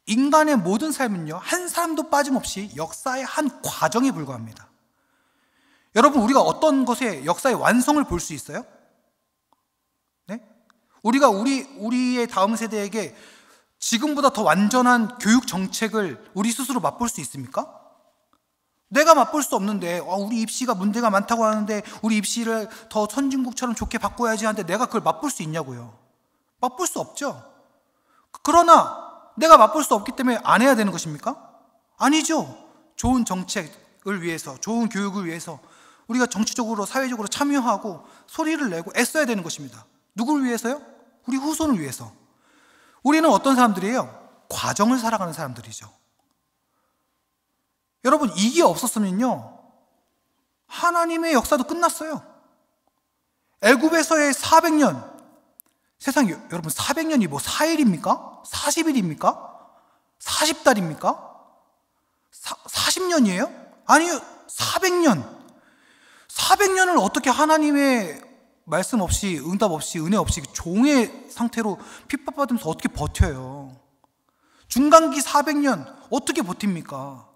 인간의 모든 삶은요, 한 사람도 빠짐없이 역사의 한 과정에 불과합니다. 여러분, 우리가 어떤 것의 역사의 완성을 볼 수 있어요? 네? 우리가 우리, 우리의 다음 세대에게 지금보다 더 완전한 교육 정책을 우리 스스로 맛볼 수 있습니까? 내가 맛볼 수 없는데, 아, 우리 입시가 문제가 많다고 하는데, 우리 입시를 더 선진국처럼 좋게 바꿔야지 하는데, 내가 그걸 맛볼 수 있냐고요. 맛볼 수 없죠. 그러나, 내가 맛볼 수 없기 때문에 안 해야 되는 것입니까? 아니죠. 좋은 정책을 위해서, 좋은 교육을 위해서 우리가 정치적으로 사회적으로 참여하고 소리를 내고 애써야 되는 것입니다. 누구를 위해서요? 우리 후손을 위해서. 우리는 어떤 사람들이에요? 과정을 살아가는 사람들이죠. 여러분, 이게 없었으면요. 하나님의 역사도 끝났어요. 애굽에서의 400년. 세상 여러분 400년이 뭐 4일입니까? 40일입니까? 40달입니까? 40년이에요? 아니요. 400년. 400년을 어떻게 하나님의 말씀 없이 응답 없이 은혜 없이 종의 상태로 핍박받으면서 어떻게 버텨요? 중간기 400년 어떻게 버팁니까?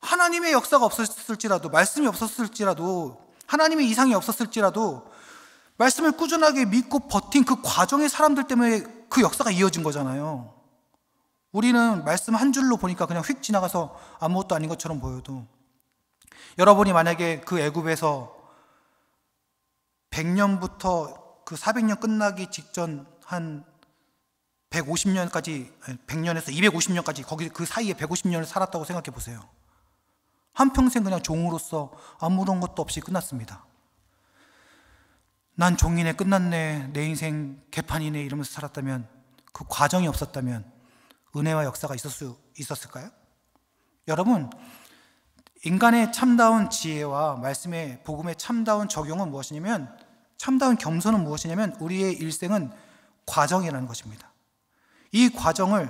하나님의 역사가 없었을지라도 말씀이 없었을지라도 하나님의 이상이 없었을지라도 말씀을 꾸준하게 믿고 버틴 그 과정의 사람들 때문에 그 역사가 이어진 거잖아요. 우리는 말씀 한 줄로 보니까 그냥 휙 지나가서 아무것도 아닌 것처럼 보여도 여러분이 만약에 그 애굽에서 100년부터 그 400년 끝나기 직전 한 150년까지 100년에서 250년까지 거기 그 사이에 150년을 살았다고 생각해 보세요. 한 평생 그냥 종으로서 아무런 것도 없이 끝났습니다. 난 종이네 끝났네 내 인생 개판이네 이러면서 살았다면 그 과정이 없었다면 은혜와 역사가 있었, 있었을까요? 여러분 인간의 참다운 지혜와 말씀의 복음의 참다운 적용은 무엇이냐면 참다운 겸손은 무엇이냐면 우리의 일생은 과정이라는 것입니다. 이 과정을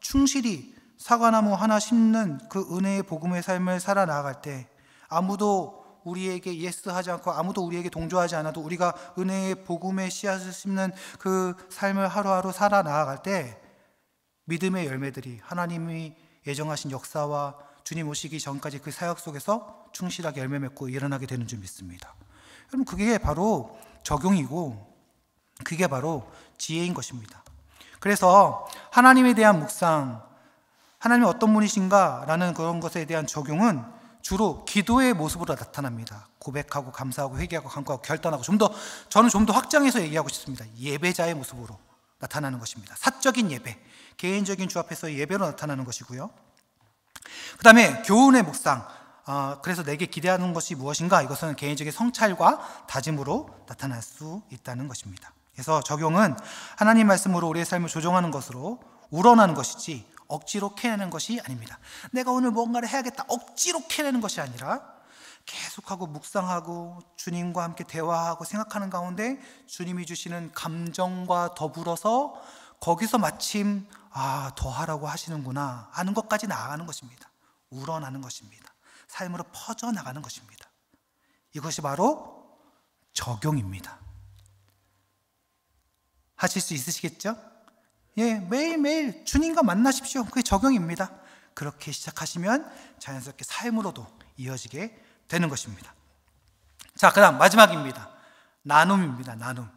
충실히 사과나무 하나 심는 그 은혜의 복음의 삶을 살아나갈 때 아무도 우리에게 예스하지 않고 아무도 우리에게 동조하지 않아도 우리가 은혜의 복음의 씨앗을 심는 그 삶을 하루하루 살아나갈 때 믿음의 열매들이 하나님이 예정하신 역사와 주님 오시기 전까지 그 사역 속에서 충실하게 열매 맺고 일어나게 되는 줄 믿습니다. 여러분 그게 바로 적용이고 그게 바로 지혜인 것입니다. 그래서 하나님에 대한 묵상, 하나님 어떤 분이신가라는 그런 것에 대한 적용은 주로 기도의 모습으로 나타납니다. 고백하고 감사하고 회개하고 간구하고 결단하고 좀 더 저는 좀 더 확장해서 얘기하고 싶습니다. 예배자의 모습으로 나타나는 것입니다. 사적인 예배, 개인적인 주 앞에서 예배로 나타나는 것이고요. 그 다음에 교훈의 묵상. 어, 그래서 내게 기대하는 것이 무엇인가? 이것은 개인적인 성찰과 다짐으로 나타날 수 있다는 것입니다. 그래서 적용은 하나님 말씀으로 우리의 삶을 조정하는 것으로 우러나는 것이지 억지로 캐내는 것이 아닙니다. 내가 오늘 뭔가를 해야겠다. 억지로 캐내는 것이 아니라 계속하고 묵상하고 주님과 함께 대화하고 생각하는 가운데 주님이 주시는 감정과 더불어서 거기서 마침 아, 더 하라고 하시는구나 하는 것까지 나아가는 것입니다. 우러나는 것입니다. 삶으로 퍼져나가는 것입니다. 이것이 바로 적용입니다. 하실 수 있으시겠죠? 예, 매일매일 주님과 만나십시오. 그게 적용입니다. 그렇게 시작하시면 자연스럽게 삶으로도 이어지게 되는 것입니다. 자, 그 다음 마지막입니다. 나눔입니다. 나눔.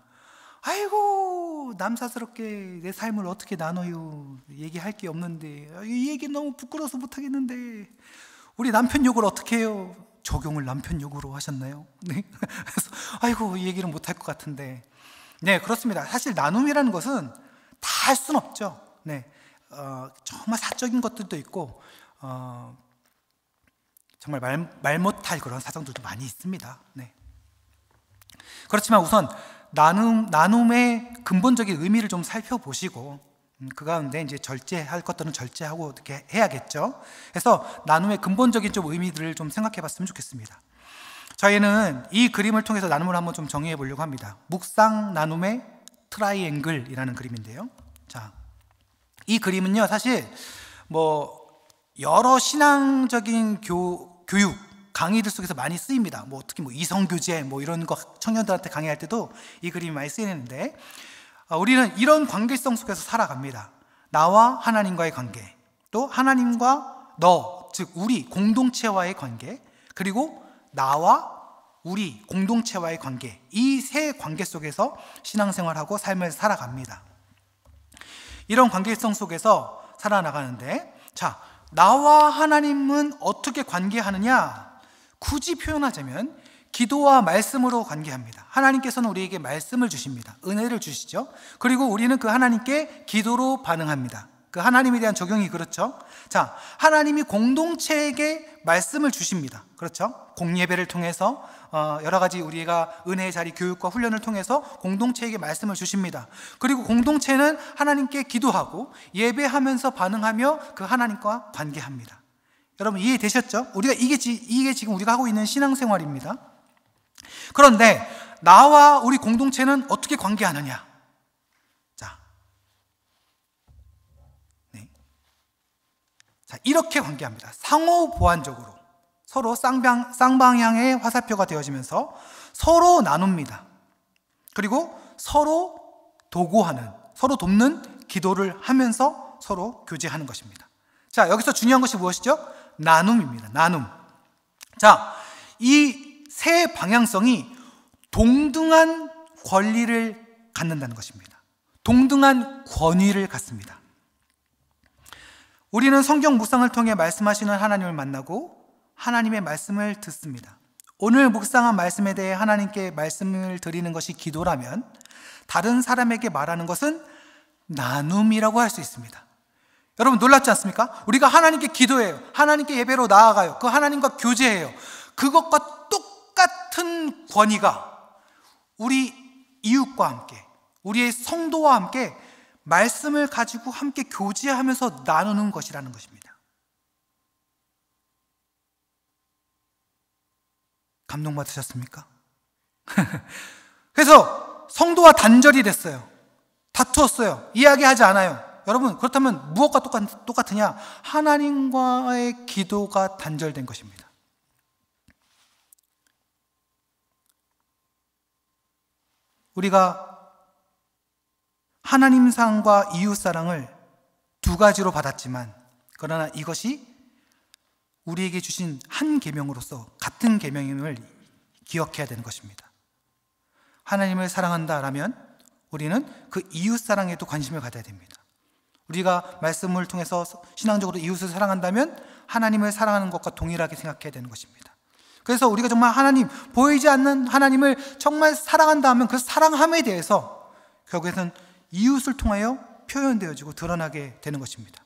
아이고 남사스럽게 내 삶을 어떻게 나눠요 얘기할 게 없는데 이 얘기 너무 부끄러워서 못하겠는데 우리 남편 욕을 어떻게 해요 적용을 남편 욕으로 하셨나요? [laughs] 네? 그래서 아이고 이 얘기는 못할 것 같은데 네 그렇습니다 사실 나눔이라는 것은 다 할 수는 없죠 네 어, 정말 사적인 것들도 있고 어, 정말 말, 말 못할 그런 사정들도 많이 있습니다 네. 그렇지만 우선 나눔, 나눔의 근본적인 의미를 좀 살펴보시고 음, 그 가운데 이제 절제할 것들은 절제하고 어떻게 해야겠죠. 그래서 나눔의 근본적인 좀 의미들을 좀 생각해 봤으면 좋겠습니다. 저희는 이 그림을 통해서 나눔을 한번 좀 정의해 보려고 합니다. 묵상 나눔의 트라이앵글이라는 그림인데요. 자, 이 그림은요, 사실 뭐 여러 신앙적인 교, 교육 강의들 속에서 많이 쓰입니다. 뭐 특히 뭐 이성교제 뭐 이런 거 청년들한테 강의할 때도 이 그림이 많이 쓰이는데 아, 우리는 이런 관계성 속에서 살아갑니다. 나와 하나님과의 관계, 또 하나님과 너, 즉 우리 공동체와의 관계, 그리고 나와 우리 공동체와의 관계, 이 세 관계 속에서 신앙생활하고 삶을 살아갑니다. 이런 관계성 속에서 살아나가는데, 자, 나와 하나님은 어떻게 관계하느냐? 굳이 표현하자면 기도와 말씀으로 관계합니다. 하나님께서는 우리에게 말씀을 주십니다. 은혜를 주시죠. 그리고 우리는 그 하나님께 기도로 반응합니다. 그 하나님에 대한 적용이 그렇죠. 자, 하나님이 공동체에게 말씀을 주십니다. 그렇죠. 공예배를 통해서 어, 여러 가지 우리가 은혜의 자리 교육과 훈련을 통해서 공동체에게 말씀을 주십니다. 그리고 공동체는 하나님께 기도하고 예배하면서 반응하며 그 하나님과 관계합니다. 여러분 이해되셨죠? 우리가 이게, 이게 지금 우리가 하고 있는 신앙생활입니다. 그런데 나와 우리 공동체는 어떻게 관계하느냐? 자, 네. 자 이렇게 관계합니다. 상호 보완적으로 서로 쌍방, 쌍방향의 화살표가 되어지면서 서로 나눕니다. 그리고 서로 도구하는, 서로 돕는 기도를 하면서 서로 교제하는 것입니다. 자, 여기서 중요한 것이 무엇이죠? 나눔입니다. 나눔. 자, 이 세 방향성이 동등한 권리를 갖는다는 것입니다. 동등한 권위를 갖습니다. 우리는 성경 묵상을 통해 말씀하시는 하나님을 만나고 하나님의 말씀을 듣습니다. 오늘 묵상한 말씀에 대해 하나님께 말씀을 드리는 것이 기도라면 다른 사람에게 말하는 것은 나눔이라고 할 수 있습니다. 여러분 놀랍지 않습니까? 우리가 하나님께 기도해요. 하나님께 예배로 나아가요. 그 하나님과 교제해요. 그것과 똑같은 권위가 우리 이웃과 함께, 우리의 성도와 함께 말씀을 가지고 함께 교제하면서 나누는 것이라는 것입니다. 감동받으셨습니까? [laughs] 그래서 성도와 단절이 됐어요. 다투었어요. 이야기하지 않아요. 여러분, 그렇다면 무엇과 똑같, 똑같으냐? 하나님과의 기도가 단절된 것입니다. 우리가 하나님 사랑과 이웃 사랑을 두 가지로 받았지만 그러나 이것이 우리에게 주신 한 계명으로서 같은 계명임을 기억해야 되는 것입니다. 하나님을 사랑한다라면 우리는 그 이웃 사랑에도 관심을 가져야 됩니다. 우리가 말씀을 통해서 신앙적으로 이웃을 사랑한다면 하나님을 사랑하는 것과 동일하게 생각해야 되는 것입니다. 그래서 우리가 정말 하나님, 보이지 않는 하나님을 정말 사랑한다 면그 사랑함에 대해서 결국에는 이웃을 통하여 표현되어지고 드러나게 되는 것입니다.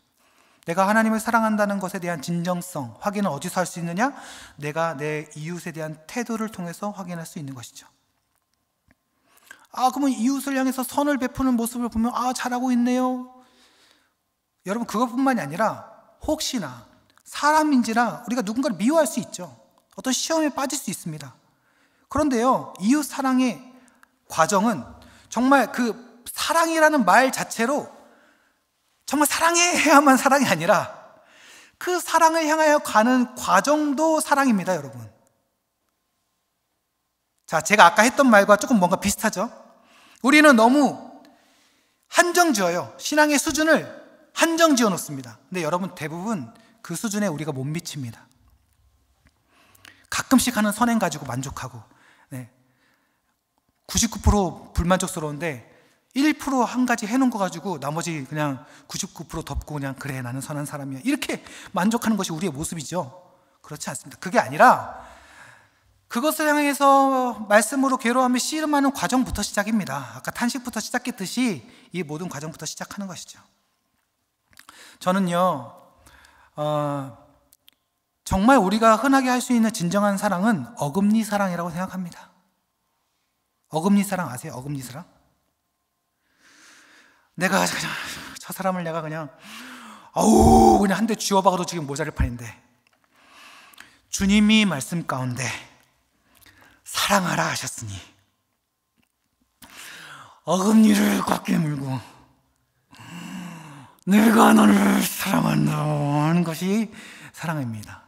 내가 하나님을 사랑한다는 것에 대한 진정성, 확인을 어디서 할 수 있느냐? 내가 내 이웃에 대한 태도를 통해서 확인할 수 있는 것이죠. 아, 그러면 이웃을 향해서 선을 베푸는 모습을 보면, 아, 잘하고 있네요. 여러분 그것뿐만이 아니라 혹시나 사람인지라 우리가 누군가를 미워할 수 있죠. 어떤 시험에 빠질 수 있습니다. 그런데요, 이웃 사랑의 과정은 정말 그 사랑이라는 말 자체로 정말 사랑해야만 사랑이 아니라 그 사랑을 향하여 가는 과정도 사랑입니다, 여러분. 자, 제가 아까 했던 말과 조금 뭔가 비슷하죠? 우리는 너무 한정 지어요. 신앙의 수준을 한정 지어 놓습니다. 근데 여러분 대부분 그 수준에 우리가 못 미칩니다. 가끔씩 하는 선행 가지고 만족하고 네. 99% 불만족스러운데 1%한 가지 해놓은 거 가지고 나머지 그냥 99% 덮고 그냥 그래 나는 선한 사람이야 이렇게 만족하는 것이 우리의 모습이죠 그렇지 않습니다 그게 아니라 그것을 향해서 말씀으로 괴로움이 씨름하는 과정부터 시작입니다 아까 탄식부터 시작했듯이 이 모든 과정부터 시작하는 것이죠 저는요, 어, 정말 우리가 흔하게 할 수 있는 진정한 사랑은 어금니 사랑이라고 생각합니다. 어금니 사랑 아세요? 어금니 사랑? 내가 그냥 저 사람을 내가 그냥 아우 그냥 한 대 쥐어박아도 지금 모자를 판인데 주님이 말씀 가운데 사랑하라 하셨으니 어금니를 꽉 깨물고 내가 너를 사랑한다는 것이 사랑입니다.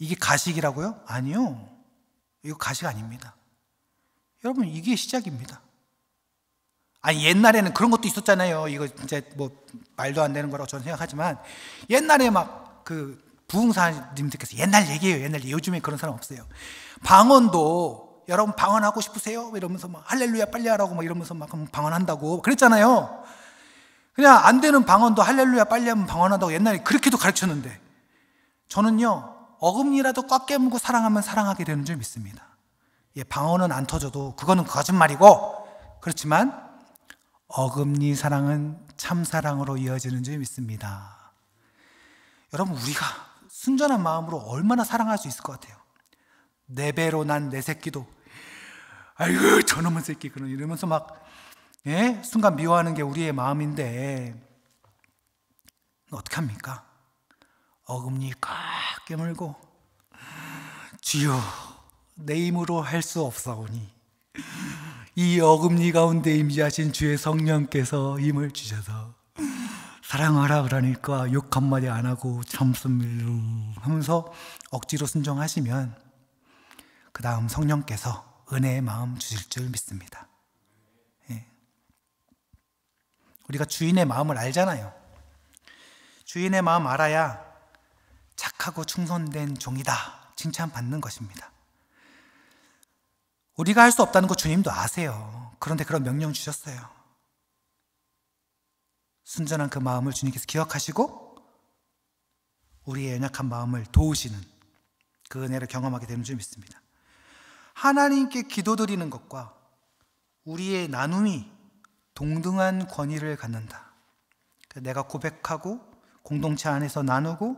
이게 가식이라고요? 아니요. 이거 가식 아닙니다. 여러분, 이게 시작입니다. 아니, 옛날에는 그런 것도 있었잖아요. 이거 진짜 뭐, 말도 안 되는 거라고 저는 생각하지만, 옛날에 막, 그, 부흥사님들께서 옛날 얘기예요. 옛날 요즘에 그런 사람 없어요. 방언도 여러분 방언하고 싶으세요? 이러면서 막 할렐루야 빨리 하라고 막 이러면서 막 방언한다고 그랬잖아요. 그냥 안 되는 방언도 할렐루야 빨리 하면 방언한다고 옛날에 그렇게도 가르쳤는데 저는요 어금니라도 꽉 깨물고 사랑하면 사랑하게 되는 줄 믿습니다. 예, 방언은 안 터져도 그거는 거짓말이고 그렇지만 어금니 사랑은 참 사랑으로 이어지는 줄 믿습니다. 여러분 우리가 순전한 마음으로 얼마나 사랑할 수 있을 것 같아요. 네 배로 난 내 새끼도 아이고 저놈의 새끼 그런 이러면서 막 예? 순간 미워하는 게 우리의 마음인데 어떻게합니까 어금니 꽉 깨물고 주여 내 힘으로 할 수 없사오니 이 어금니 가운데 임재하신 주의 성령께서 힘을 주셔서 사랑하라 그러니까 욕 한마디 안 하고 참습니 하면서 억지로 순종하시면 그 다음 성령께서 은혜의 마음 주실 줄 믿습니다. 우리가 주인의 마음을 알잖아요. 주인의 마음 알아야 착하고 충성된 종이다. 칭찬받는 것입니다. 우리가 할 수 없다는 거 주님도 아세요. 그런데 그런 명령 주셨어요. 순전한 그 마음을 주님께서 기억하시고 우리의 연약한 마음을 도우시는 그 은혜를 경험하게 되는 줄 믿습니다. 하나님께 기도드리는 것과 우리의 나눔이 동등한 권위를 갖는다. 그러니까 내가 고백하고 공동체 안에서 나누고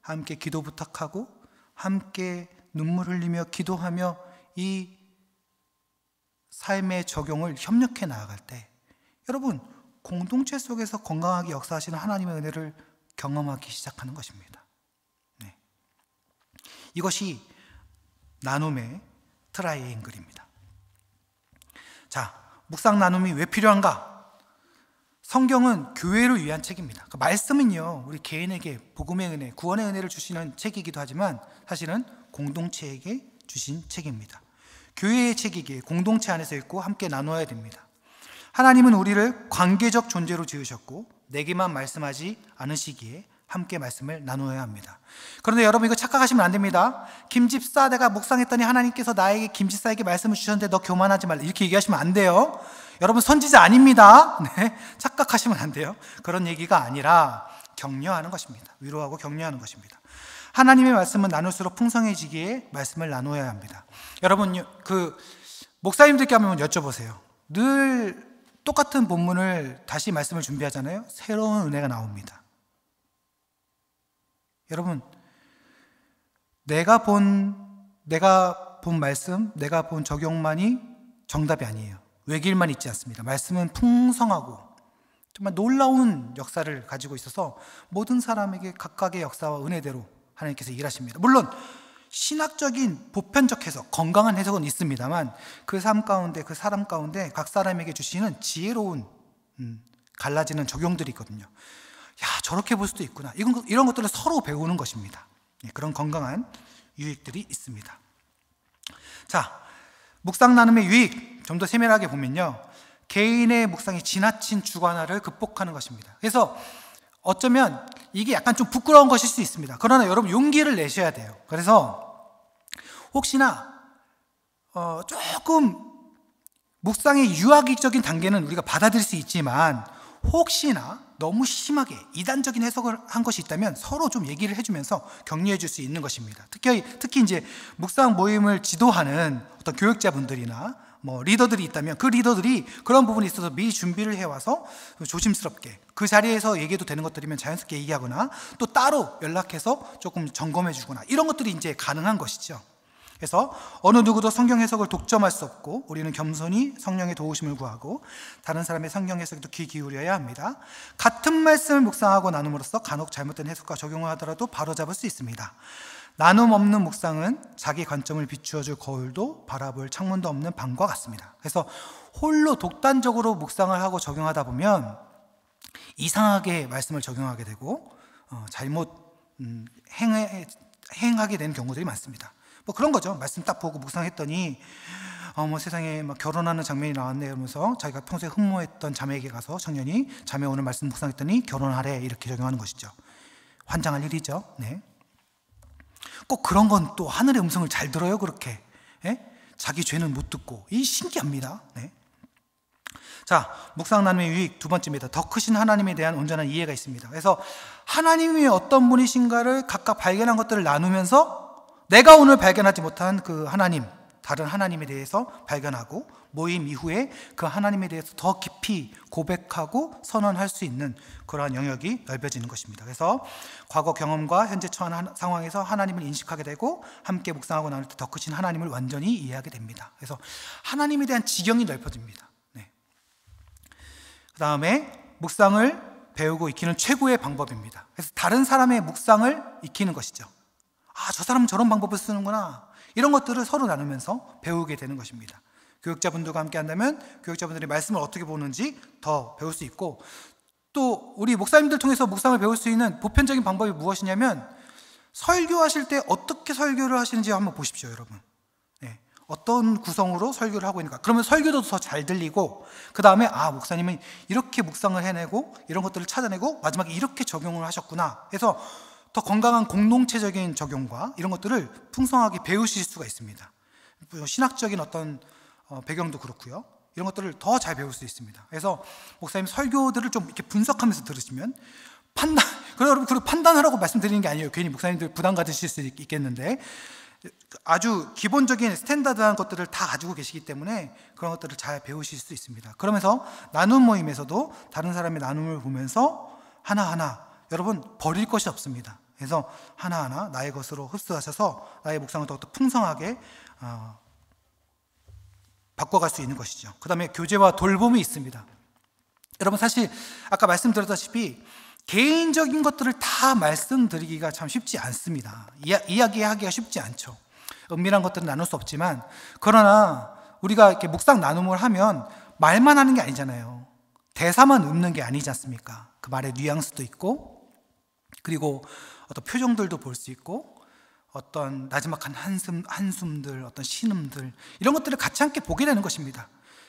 함께 기도 부탁하고 함께 눈물 흘리며 기도하며 이 삶의 적용을 협력해 나아갈 때 여러분 공동체 속에서 건강하게 역사하시는 하나님의 은혜를 경험하기 시작하는 것입니다. 네. 이것이 나눔의 트라이앵글입니다. 자, 묵상 나눔이 왜 필요한가? 성경은 교회를 위한 책입니다. 그 말씀은요, 우리 개인에게 복음의 은혜, 구원의 은혜를 주시는 책이기도 하지만 사실은 공동체에게 주신 책입니다. 교회의 책이기에 공동체 안에서 읽고 함께 나눠야 됩니다. 하나님은 우리를 관계적 존재로 지으셨고, 내게만 말씀하지 않으시기에 함께 말씀을 나누어야 합니다. 그런데 여러분 이거 착각하시면 안 됩니다. 김집사 내가 묵상했더니 하나님께서 나에게 김집사에게 말씀을 주셨는데 너 교만하지 말라 이렇게 얘기하시면 안 돼요. 여러분 선지자 아닙니다. [laughs] 네, 착각하시면 안 돼요. 그런 얘기가 아니라 격려하는 것입니다. 위로하고 격려하는 것입니다. 하나님의 말씀은 나눌수록 풍성해지기에 말씀을 나누어야 합니다. 여러분 그 목사님들께 한번 여쭤보세요. 늘 똑같은 본문을 다시 말씀을 준비하잖아요. 새로운 은혜가 나옵니다. 여러분, 내가 본, 내가 본 말씀, 내가 본 적용만이 정답이 아니에요. 외길만 있지 않습니다. 말씀은 풍성하고 정말 놀라운 역사를 가지고 있어서 모든 사람에게 각각의 역사와 은혜대로 하나님께서 일하십니다. 물론 신학적인 보편적 해석, 건강한 해석은 있습니다만 그 삶 가운데 그 사람 가운데 각 사람에게 주시는 지혜로운 음, 갈라지는 적용들이 있거든요. 야, 저렇게 볼 수도 있구나. 이건, 이런 것들을 서로 배우는 것입니다. 예, 그런 건강한 유익들이 있습니다. 자, 묵상 나눔의 유익, 좀 더 세밀하게 보면요. 개인의 묵상이 지나친 주관화를 극복하는 것입니다. 그래서 어쩌면 이게 약간 좀 부끄러운 것일 수 있습니다. 그러나 여러분 용기를 내셔야 돼요. 그래서 혹시나 어, 조금 묵상의 유아기적인 단계는 우리가 받아들일 수 있지만 혹시나 너무 심하게 이단적인 해석을 한 것이 있다면 서로 좀 얘기를 해주면서 격려해 줄 수 있는 것입니다. 특히, 특히 이제 묵상 모임을 지도하는 어떤 교육자분들이나 뭐 리더들이 있다면 그 리더들이 그런 부분에 있어서 미리 준비를 해와서 조심스럽게 그 자리에서 얘기해도 되는 것들이면 자연스럽게 얘기하거나 또 따로 연락해서 조금 점검해 주거나 이런 것들이 이제 가능한 것이죠. 그래서 어느 누구도 성경 해석을 독점할 수 없고 우리는 겸손히 성령의 도우심을 구하고 다른 사람의 성경 해석에도 귀 기울여야 합니다. 같은 말씀을 묵상하고 나눔으로써 간혹 잘못된 해석과 적용을 하더라도 바로잡을 수 있습니다. 나눔 없는 묵상은 자기 관점을 비추어 줄 거울도 바라볼 창문도 없는 방과 같습니다. 그래서 홀로 독단적으로 묵상을 하고 적용하다 보면 이상하게 말씀을 적용하게 되고 어, 잘못 음, 행해, 행하게 되 경우들이 많습니다. 뭐 그런 거죠. 말씀 딱 보고 묵상했더니 어머 뭐 세상에 막 결혼하는 장면이 나왔네 이러면서 자기가 평소에 흠모했던 자매에게 가서 청년이 자매 오늘 말씀 묵상했더니 결혼하래 이렇게 적용하는 것이죠. 환장할 일이죠. 네. 꼭 그런 건 또 하늘의 음성을 잘 들어요 그렇게. 예? 자기 죄는 못 듣고 이 신기합니다. 네. 자 묵상 나눔의 유익 두 번째입니다. 더 크신 하나님에 대한 온전한 이해가 있습니다. 그래서 하나님이 어떤 분이신가를 각각 발견한 것들을 나누면서 내가 오늘 발견하지 못한 그 하나님, 다른 하나님에 대해서 발견하고 모임 이후에 그 하나님에 대해서 더 깊이 고백하고 선언할 수 있는 그러한 영역이 넓혀지는 것입니다. 그래서 과거 경험과 현재 처한 상황에서 하나님을 인식하게 되고 함께 묵상하고 나눌 때 더 크신 하나님을 완전히 이해하게 됩니다. 그래서 하나님에 대한 지경이 넓혀집니다. 네. 그 다음에 묵상을 배우고 익히는 최고의 방법입니다. 그래서 다른 사람의 묵상을 익히는 것이죠. 아, 저 사람은 저런 방법을 쓰는구나. 이런 것들을 서로 나누면서 배우게 되는 것입니다. 교육자분들과 함께 한다면 교육자분들이 말씀을 어떻게 보는지 더 배울 수 있고 또 우리 목사님들 통해서 묵상을 배울 수 있는 보편적인 방법이 무엇이냐면 설교하실 때 어떻게 설교를 하시는지 한번 보십시오, 여러분. 네. 어떤 구성으로 설교를 하고 있는가. 그러면 설교도 더 잘 들리고, 그 다음에, 아, 목사님은 이렇게 묵상을 해내고, 이런 것들을 찾아내고, 마지막에 이렇게 적용을 하셨구나. 해서 더 건강한 공동체적인 적용과 이런 것들을 풍성하게 배우실 수가 있습니다. 뭐 신학적인 어떤 어, 배경도 그렇고요. 이런 것들을 더 잘 배울 수 있습니다. 그래서 목사님 설교들을 좀 이렇게 분석하면서 들으시면 판단, [laughs] 그래 여러분 그걸 판단하라고 말씀드리는 게 아니에요. 괜히 목사님들 부담 가지실 수 있겠는데 아주 기본적인 스탠다드한 것들을 다 가지고 계시기 때문에 그런 것들을 잘 배우실 수 있습니다. 그러면서 나눔 모임에서도 다른 사람의 나눔을 보면서 하나하나 여러분 버릴 것이 없습니다. 그래서 하나하나 나의 것으로 흡수하셔서 나의 목상을 더욱더 풍성하게 어, 바꿔갈 수 있는 것이죠. 그 다음에 교제와 돌봄이 있습니다. 여러분 사실 아까 말씀드렸다시피 개인적인 것들을 다 말씀드리기가 참 쉽지 않습니다. 이야, 이야기하기가 쉽지 않죠. 은밀한 것들은 나눌 수 없지만 그러나 우리가 이렇게 묵상 나눔을 하면 말만 하는 게 아니잖아요. 대사만 읊는 게 아니지 않습니까? 그 말의 뉘앙스도 있고 그리고 어떤 표정들도 볼 수 있고 어떤 나지막한 한숨, 한숨들, 어떤 신음들 이런 것들을 같이 함께 보게 되는 것입니다.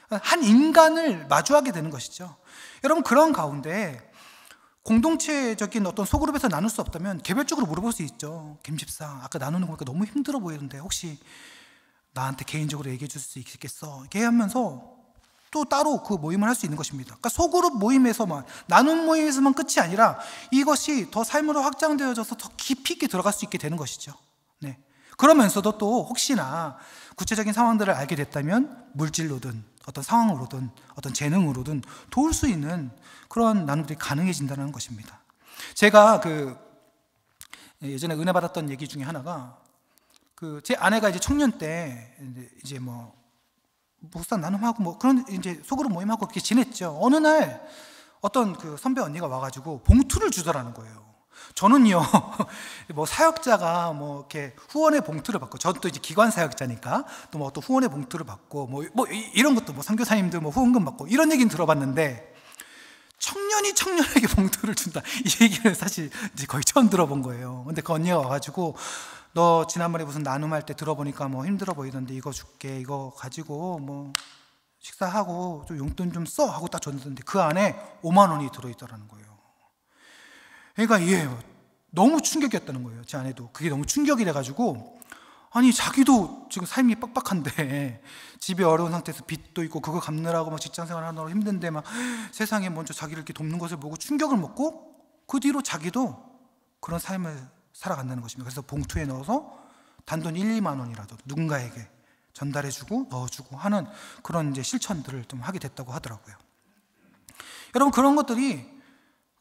한 인간을 마주하게 되는 것이죠. 여러분 그런 가운데 공동체적인 어떤 소그룹에서 나눌 수 없다면 개별적으로 물어볼 수 있죠. 김집사 아까 나누는 거니까 너무 힘들어 보이는데 혹시 나한테 개인적으로 얘기해 줄 수 있겠어? 이렇게 하면서 또 따로 그 모임을 할 수 있는 것입니다. 그러니까 소그룹 모임에서만 나눔 모임에서만 끝이 아니라 이것이 더 삶으로 확장되어져서 더 깊이 있게 들어갈 수 있게 되는 것이죠. 네. 그러면서도 또 혹시나 구체적인 상황들을 알게 됐다면 물질로든 어떤 상황으로든 어떤 재능으로든 도울 수 있는 그런 나눔들이 가능해진다는 것입니다. 제가 그 예전에 은혜 받았던 얘기 중에 하나가 그 제 아내가 이제 청년 때 이제 뭐 목사 나눔하고 뭐 그런 이제 속으로 모임하고 이렇게 지냈죠. 어느 날 어떤 그 선배 언니가 와가지고 봉투를 주더라는 거예요. 저는요, [laughs] 뭐 사역자가 뭐 이렇게 후원의 봉투를 받고, 저도 이제 기관 사역자니까 또 뭐또 뭐 후원의 봉투를 받고, 뭐, 뭐 이런 것도 뭐 선교사님들 뭐 후원금 받고 이런 얘기는 들어봤는데 청년이 청년에게 [laughs] 봉투를 준다 이얘기를 사실 이제 거의 처음 들어본 거예요. 근데 그 언니가 와가지고 너 지난번에 무슨 나눔할 때 들어보니까 뭐 힘들어 보이던데 이거 줄게. 이거 가지고 뭐 식사하고 좀 용돈 좀 써 하고 딱 줬는데 그 안에 5만 원이 들어있더라는 거예요. 그러니까 이얘 예, 너무 충격이었다는 거예요. 제 아내도 그게 너무 충격이 돼가지고 아니 자기도 지금 삶이 빡빡한데 [laughs] 집이 어려운 상태에서 빚도 있고 그거 갚느라고 막 직장생활 하느라 힘든데 막 [gasps] 세상에 먼저 자기를 이렇게 돕는 것을 보고 충격을 먹고 그 뒤로 자기도 그런 삶을 살아간다는 것입니다. 그래서 봉투에 넣어서 단돈 1, 2만 원이라도 누군가에게 전달해주고 넣어주고 하는 그런 이제 실천들을 좀 하게 됐다고 하더라고요. 여러분 그런 것들이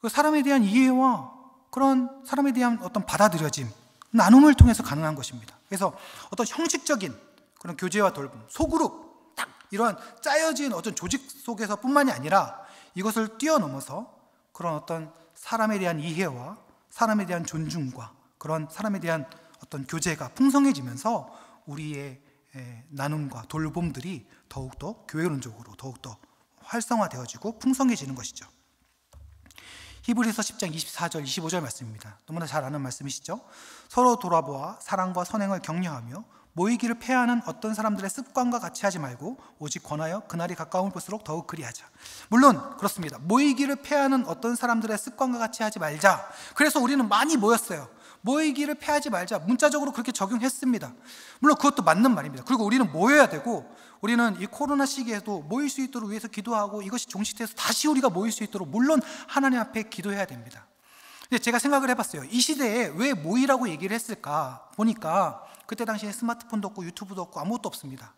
그 사람에 대한 이해와 그런 사람에 대한 어떤 받아들여짐, 나눔을 통해서 가능한 것입니다. 그래서 어떤 형식적인 그런 교제와 돌봄, 소그룹, 딱 이러한 짜여진 어떤 조직 속에서뿐만이 아니라 이것을 뛰어넘어서 그런 어떤 사람에 대한 이해와 사람에 대한 존중과 그런 사람에 대한 어떤 교제가 풍성해지면서 우리의 나눔과 돌봄들이 더욱더 교회론적으로 더욱더 활성화되어지고 풍성해지는 것이죠. 히브리서 10장 24절 25절 말씀입니다. 너무나 잘 아는 말씀이시죠? 서로 돌아보아 사랑과 선행을 격려하며 모이기를 폐하는 어떤 사람들의 습관과 같이 하지 말고 오직 권하여 그날이 가까울 볼수록 더욱 그리하자. 물론 그렇습니다. 모이기를 폐하는 어떤 사람들의 습관과 같이 하지 말자. 그래서 우리는 많이 모였어요. 모이기를 패하지 말자. 문자적으로 그렇게 적용했습니다. 물론 그것도 맞는 말입니다. 그리고 우리는 모여야 되고 우리는 이 코로나 시기에도 모일 수 있도록 위해서 기도하고 이것이 종식돼서 다시 우리가 모일 수 있도록 물론 하나님 앞에 기도해야 됩니다. 근데 제가 생각을 해봤어요. 이 시대에 왜 모이라고 얘기를 했을까 보니까 그때 당시에 스마트폰도 없고 유튜브도 없고 아무것도 없습니다.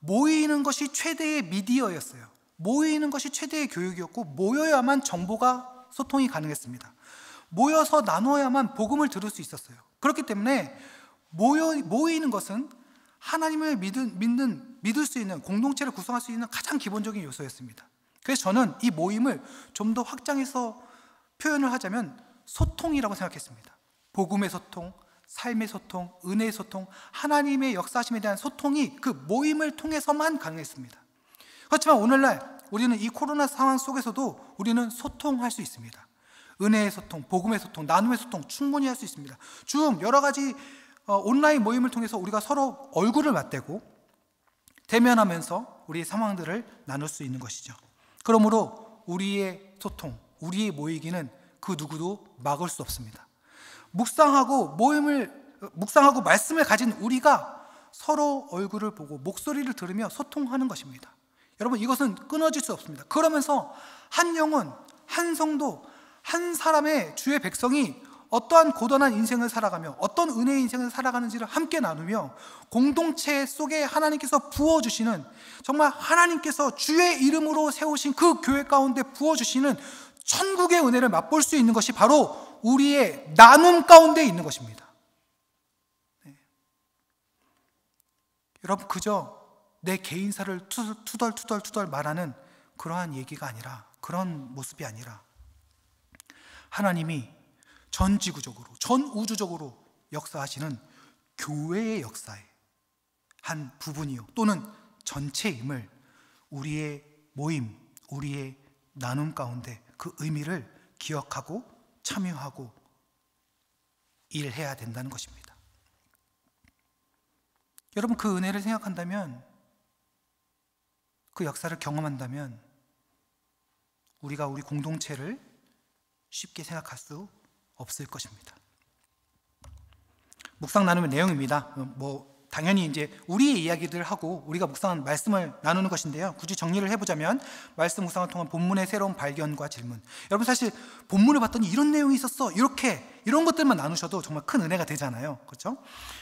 모이는 것이 최대의 미디어였어요. 모이는 것이 최대의 교육이었고 모여야만 정보가 소통이 가능했습니다. 모여서 나누어야만 복음을 들을 수 있었어요. 그렇기 때문에 모여, 모이는 것은 하나님을 믿은, 믿는, 믿을 수 있는 공동체를 구성할 수 있는 가장 기본적인 요소였습니다. 그래서 저는 이 모임을 좀 더 확장해서 표현을 하자면 소통이라고 생각했습니다. 복음의 소통, 삶의 소통, 은혜의 소통, 하나님의 역사심에 대한 소통이 그 모임을 통해서만 가능했습니다. 그렇지만 오늘날 우리는 이 코로나 상황 속에서도 우리는 소통할 수 있습니다. 은혜의 소통, 복음의 소통, 나눔의 소통 충분히 할 수 있습니다. 줌 여러 가지 어, 온라인 모임을 통해서 우리가 서로 얼굴을 맞대고 대면하면서 우리의 상황들을 나눌 수 있는 것이죠. 그러므로 우리의 소통, 우리의 모이기는 그 누구도 막을 수 없습니다. 묵상하고 모임을 어, 묵상하고 말씀을 가진 우리가 서로 얼굴을 보고 목소리를 들으며 소통하는 것입니다. 여러분 이것은 끊어질 수 없습니다. 그러면서 한 영혼, 한 성도, 한 사람의 주의 백성이 어떠한 고단한 인생을 살아가며 어떤 은혜의 인생을 살아가는지를 함께 나누며 공동체 속에 하나님께서 부어주시는 정말 하나님께서 주의 이름으로 세우신 그 교회 가운데 부어주시는 천국의 은혜를 맛볼 수 있는 것이 바로 우리의 나눔 가운데 있는 것입니다. 네. 여러분, 그저 내 개인사를 투덜투덜투덜 투덜 말하는 그러한 얘기가 아니라 그런 모습이 아니라 하나님이 전 지구적으로, 전 우주적으로 역사하시는 교회의 역사의 한 부분이요. 또는 전체임을 우리의 모임, 우리의 나눔 가운데 그 의미를 기억하고 참여하고 일해야 된다는 것입니다. 여러분, 그 은혜를 생각한다면, 그 역사를 경험한다면, 우리가 우리 공동체를 쉽게 생각할 수 없을 것입니다. 묵상 나눔의 내용입니다. 뭐 당연히 이제 우리의 이야기들하고 우리가 묵상 말씀을 나누는 것인데요. 굳이 정리를 해보자면 말씀 묵상을 통한 본문의 새로운 발견과 질문. 여러분 사실 본문을 봤더니 이런 내용이 있었어. 이렇게 이런 것들만 나누셔도 정말 큰 은혜가 되잖아요. 그렇죠?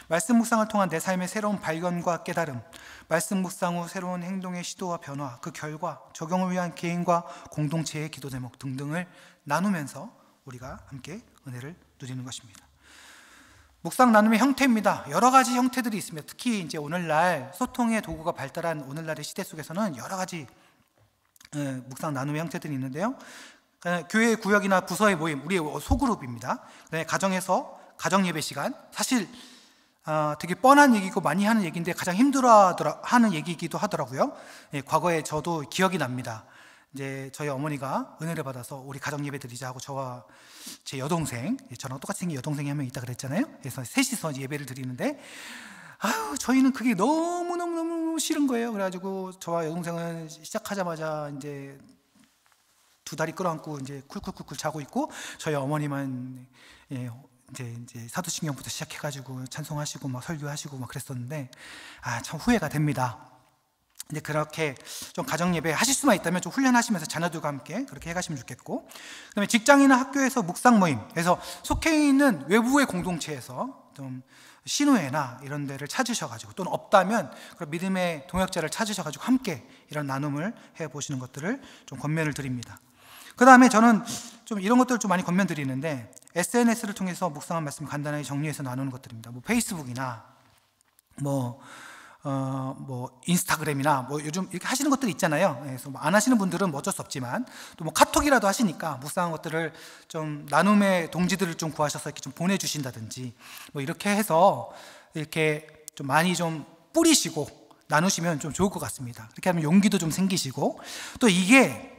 말씀 묵상을 통한 내 삶의 새로운 발견과 깨달음. 말씀 묵상 후 새로운 행동의 시도와 변화, 그 결과, 적용을 위한 개인과 공동체의 기도 제목 등등을 나누면서 우리가 함께 은혜를 누리는 것입니다. 묵상 나눔의 형태입니다. 여러 가지 형태들이 있습니다. 특히 이제 오늘날 소통의 도구가 발달한 오늘날의 시대 속에서는 여러 가지 예, 묵상 나눔의 형태들이 있는데요. 예, 교회 구역이나 부서의 모임, 우리 소그룹입니다. 가정에서 가정 예배 시간. 사실 아, 되게 뻔한 얘기고 많이 하는 얘기인데 가장 힘들어하는 얘기이기도 하더라고요. 예, 과거에 저도 기억이 납니다. 이제 저희 어머니가 은혜를 받아서 우리 가정 예배 드리자 하고 저와 제 여동생, 예, 저랑 똑같이 생긴 여동생이 한 명 있다 그랬잖아요. 그래서 셋이서 예배를 드리는데 아유 저희는 그게 너무 너무 너무 싫은 거예요. 그래가지고 저와 여동생은 시작하자마자 이제 두 다리 끌어안고 이제 쿨쿨쿨쿨 자고 있고 저희 어머니만 예, 이제 이제 사도신경부터 시작해가지고 찬송하시고 막 설교하시고 막 그랬었는데 아참 후회가 됩니다. 이제 그렇게 좀 가정 예배 하실 수만 있다면 좀 훈련하시면서 자녀들과 함께 그렇게 해가시면 좋겠고 그다음에 직장이나 학교에서 묵상 모임 그래서 속해 있는 외부의 공동체에서 좀 신우회나 이런 데를 찾으셔가지고 또는 없다면 그런 믿음의 동역자를 찾으셔가지고 함께 이런 나눔을 해보시는 것들을 좀 권면을 드립니다. 그 다음에 저는 좀 이런 것들을 좀 많이 권면 드리는데 SNS를 통해서 묵상한 말씀 간단하게 정리해서 나누는 것들입니다. 뭐 페이스북이나 뭐 어, 뭐 인스타그램이나 뭐 요즘 이렇게 하시는 것들 있잖아요. 예, 그래서 뭐안 하시는 분들은 뭐 어쩔 수 없지만 또 뭐 카톡이라도 하시니까 무쌍한 것들을 좀 나눔의 동지들을 좀 구하셔서 이렇게 좀 보내주신다든지 뭐 이렇게 해서 이렇게 좀 많이 좀 뿌리시고 나누시면 좀 좋을 것 같습니다. 이렇게 하면 용기도 좀 생기시고 또 이게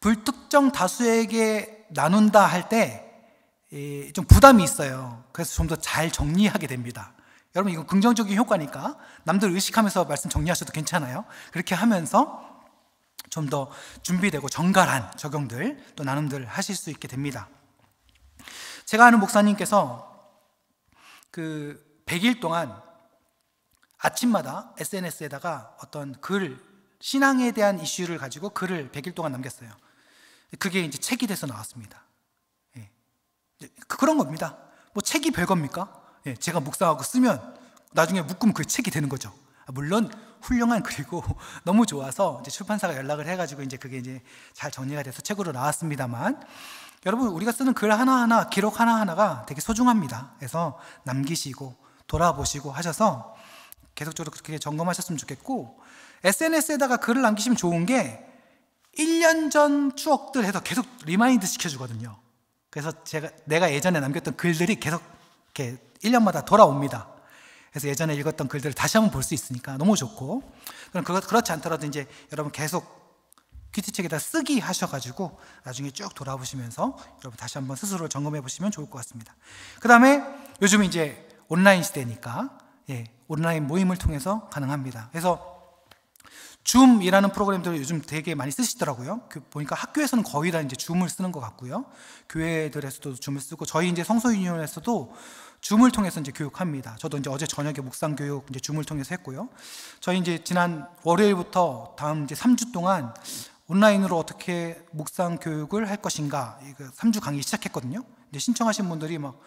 불특정 다수에게 나눈다 할 때 좀 부담이 있어요. 그래서 좀 더 잘 정리하게 됩니다. 여러분 이건 긍정적인 효과니까 남들 의식하면서 말씀 정리하셔도 괜찮아요. 그렇게 하면서 좀 더 준비되고 정갈한 적용들 또 나눔들 하실 수 있게 됩니다. 제가 아는 목사님께서 그 100일 동안 아침마다 SNS에다가 어떤 글, 신앙에 대한 이슈를 가지고 글을 100일 동안 남겼어요. 그게 이제 책이 돼서 나왔습니다. 예. 네, 그, 그런 겁니다. 뭐 책이 별겁니까? 예, 제가 묵상하고 쓰면 나중에 묶으면 그 책이 되는 거죠. 아, 물론 훌륭한 글이고 [laughs] 너무 좋아서 이제 출판사가 연락을 해가지고 이제 그게 이제 잘 정리가 돼서 책으로 나왔습니다만 여러분 우리가 쓰는 글 하나하나 기록 하나하나가 되게 소중합니다. 그래서 남기시고 돌아보시고 하셔서 계속적으로 그렇게 점검하셨으면 좋겠고 SNS에다가 글을 남기시면 좋은 게 1년 전 추억들 해서 계속 리마인드 시켜주거든요. 그래서 제가 내가 예전에 남겼던 글들이 계속 이렇게 1년마다 돌아옵니다. 그래서 예전에 읽었던 글들을 다시 한번 볼 수 있으니까 너무 좋고 그럼 그렇지 않더라도 이제 여러분 계속 귀티책에다 쓰기 하셔가지고 나중에 쭉 돌아보시면서 여러분 다시 한번 스스로 점검해 보시면 좋을 것 같습니다. 그 다음에 요즘 이제 온라인 시대니까 예, 온라인 모임을 통해서 가능합니다. 그래서 줌이라는 프로그램들을 요즘 되게 많이 쓰시더라고요. 그 보니까 학교에서는 거의 다 이제 줌을 쓰는 것 같고요. 교회들에서도 줌을 쓰고 저희 이제 성소유년에서도 줌을 통해서 이제 교육합니다. 저도 이제 어제 저녁에 묵상 교육 이제 줌을 통해서 했고요. 저희 이제 지난 월요일부터 다음 이제 3주 동안 온라인으로 어떻게 묵상 교육을 할 것인가 3주 그 강의 시작했거든요. 이제 신청하신 분들이 막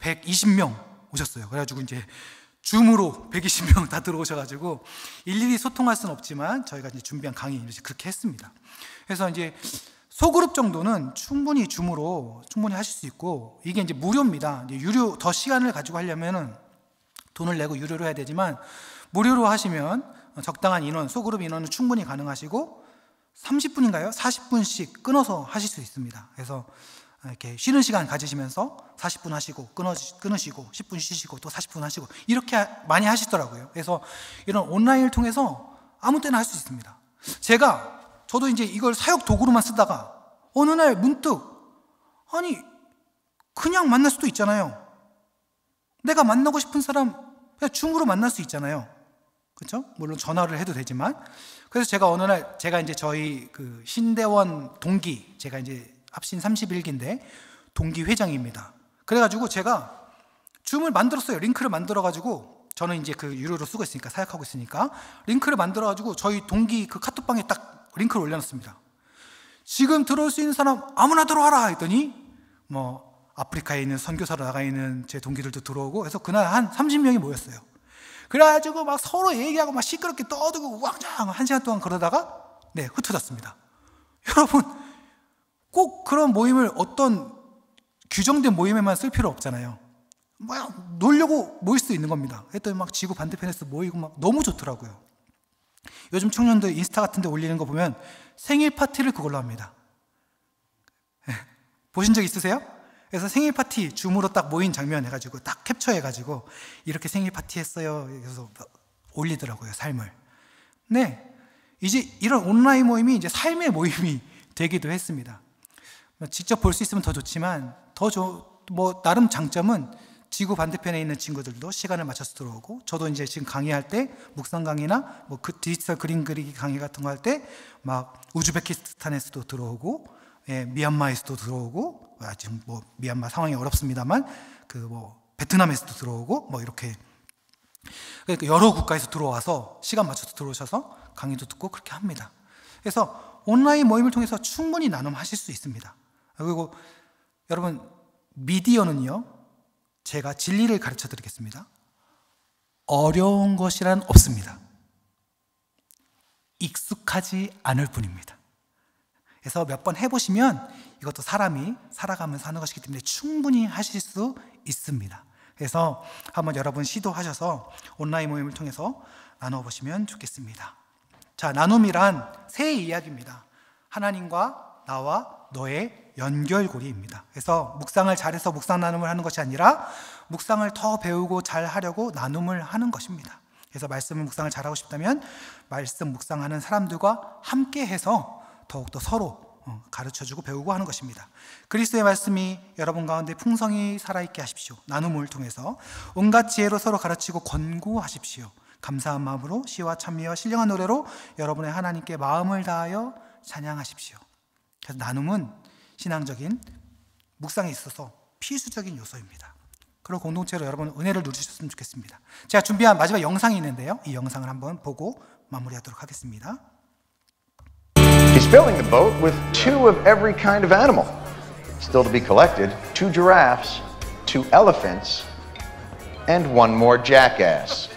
120명 오셨어요. 그래가지고 이제 줌으로 120명 다 들어오셔가지고 일일이 소통할 수는 없지만 저희가 이제 준비한 강의 이제 그렇게 했습니다. 그래서 이제 소그룹 정도는 충분히 줌으로 충분히 하실 수 있고 이게 이제 무료입니다. 이제 유료 더 시간을 가지고 하려면은 돈을 내고 유료로 해야 되지만 무료로 하시면 적당한 인원, 소그룹 인원은 충분히 가능하시고 30분인가요? 40분씩 끊어서 하실 수 있습니다. 그래서 이렇게 쉬는 시간 가지시면서 40분 하시고 끊어 지 끊으시고 10분 쉬시고 또 40분 하시고 이렇게 많이 하시더라고요. 그래서 이런 온라인을 통해서 아무 때나 할 수 있습니다. 제가 저도 이제 이걸 사역 도구로만 쓰다가 어느 날 문득 아니 그냥 만날 수도 있잖아요. 내가 만나고 싶은 사람 그냥 중으로 만날 수 있잖아요. 그렇죠? 물론 전화를 해도 되지만 그래서 제가 어느 날 제가 이제 저희 그 신대원 동기 제가 이제 합신 31기인데 동기 회장입니다. 그래가지고 제가 줌을 만들었어요. 링크를 만들어가지고 저는 이제 그 유료로 쓰고 있으니까 사역하고 있으니까 링크를 만들어가지고 저희 동기 그 카톡방에 딱 링크를 올려놨습니다. 지금 들어올 수 있는 사람 아무나 들어와라 했더니 뭐 아프리카에 있는 선교사로 나가 있는 제 동기들도 들어오고 해서 그날 한 30명이 모였어요. 그래가지고 막 서로 얘기하고 막 시끄럽게 떠들고 왕창한 시간 동안 그러다가 네 흩어졌습니다. [laughs] 여러분 꼭 그런 모임을 어떤 규정된 모임에만 쓸 필요 없잖아요. 막 놀려고 모일 수 있는 겁니다. 했더니 막 지구 반대편에서 모이고 막 너무 좋더라고요. 요즘 청년들 인스타 같은 데 올리는 거 보면 생일 파티를 그걸로 합니다. 예, 보신 적 있으세요? 그래서 생일 파티 줌으로 딱 모인 장면 해가지고 딱 캡처해가지고 이렇게 생일 파티 했어요. 그래서 올리더라고요, 삶을. 네. 이제 이런 온라인 모임이 이제 삶의 모임이 [laughs] 되기도 했습니다. 뭐 직접 볼 수 있으면 더 좋지만 더 좋, 뭐, 나름 장점은 지구 반대편에 있는 친구들도 시간을 맞춰서 들어오고 저도 이제 지금 강의할 때 묵상 강의나 뭐 그 디지털 그림 그리기 강의 같은 거 할 때 막 우즈베키스탄에서도 들어오고 예, 미얀마에서도 들어오고 아, 지금 뭐 미얀마 상황이 어렵습니다만 그 뭐 베트남에서도 들어오고 뭐 이렇게 그러니까 여러 국가에서 들어와서 시간 맞춰서 들어오셔서 강의도 듣고 그렇게 합니다. 그래서 온라인 모임을 통해서 충분히 나눔하실 수 있습니다. 그리고 여러분 미디어는요 제가 진리를 가르쳐 드리겠습니다. 어려운 것이란 없습니다. 익숙하지 않을 뿐입니다. 그래서 몇 번 해보시면 이것도 사람이 살아가면서 하는 것이기 때문에 충분히 하실 수 있습니다. 그래서 한번 여러분 시도하셔서 온라인 모임을 통해서 나눠보시면 좋겠습니다. 자, 나눔이란 새 이야기입니다. 하나님과 나와 너의 연결고리입니다. 그래서 묵상을 잘해서 묵상 나눔을 하는 것이 아니라 묵상을 더 배우고 잘하려고 나눔을 하는 것입니다. 그래서 말씀 묵상을 잘하고 싶다면 말씀 묵상하는 사람들과 함께 해서 더욱더 서로 어, 가르쳐주고 배우고 하는 것입니다. 그리스도의 말씀이 여러분 가운데 풍성히 살아있게 하십시오. 나눔을 통해서 온갖 지혜로 서로 가르치고 권고하십시오. 감사한 마음으로 시와 찬미와 신령한 노래로 여러분의 하나님께 마음을 다하여 찬양하십시오. 그래서 나눔은 신앙적인 묵상에 있어서 필수적인 요소입니다. 그런 공동체로 여러분 은혜를 누리셨으면 좋겠습니다. 제가 준비한 마지막 영상이 있는데요. 이 영상을 한번 보고 마무리하도록 하겠습니다. He's filling the boat with two of every kind of animal. Still to be collected, two giraffes, two elephants, and one more jackass.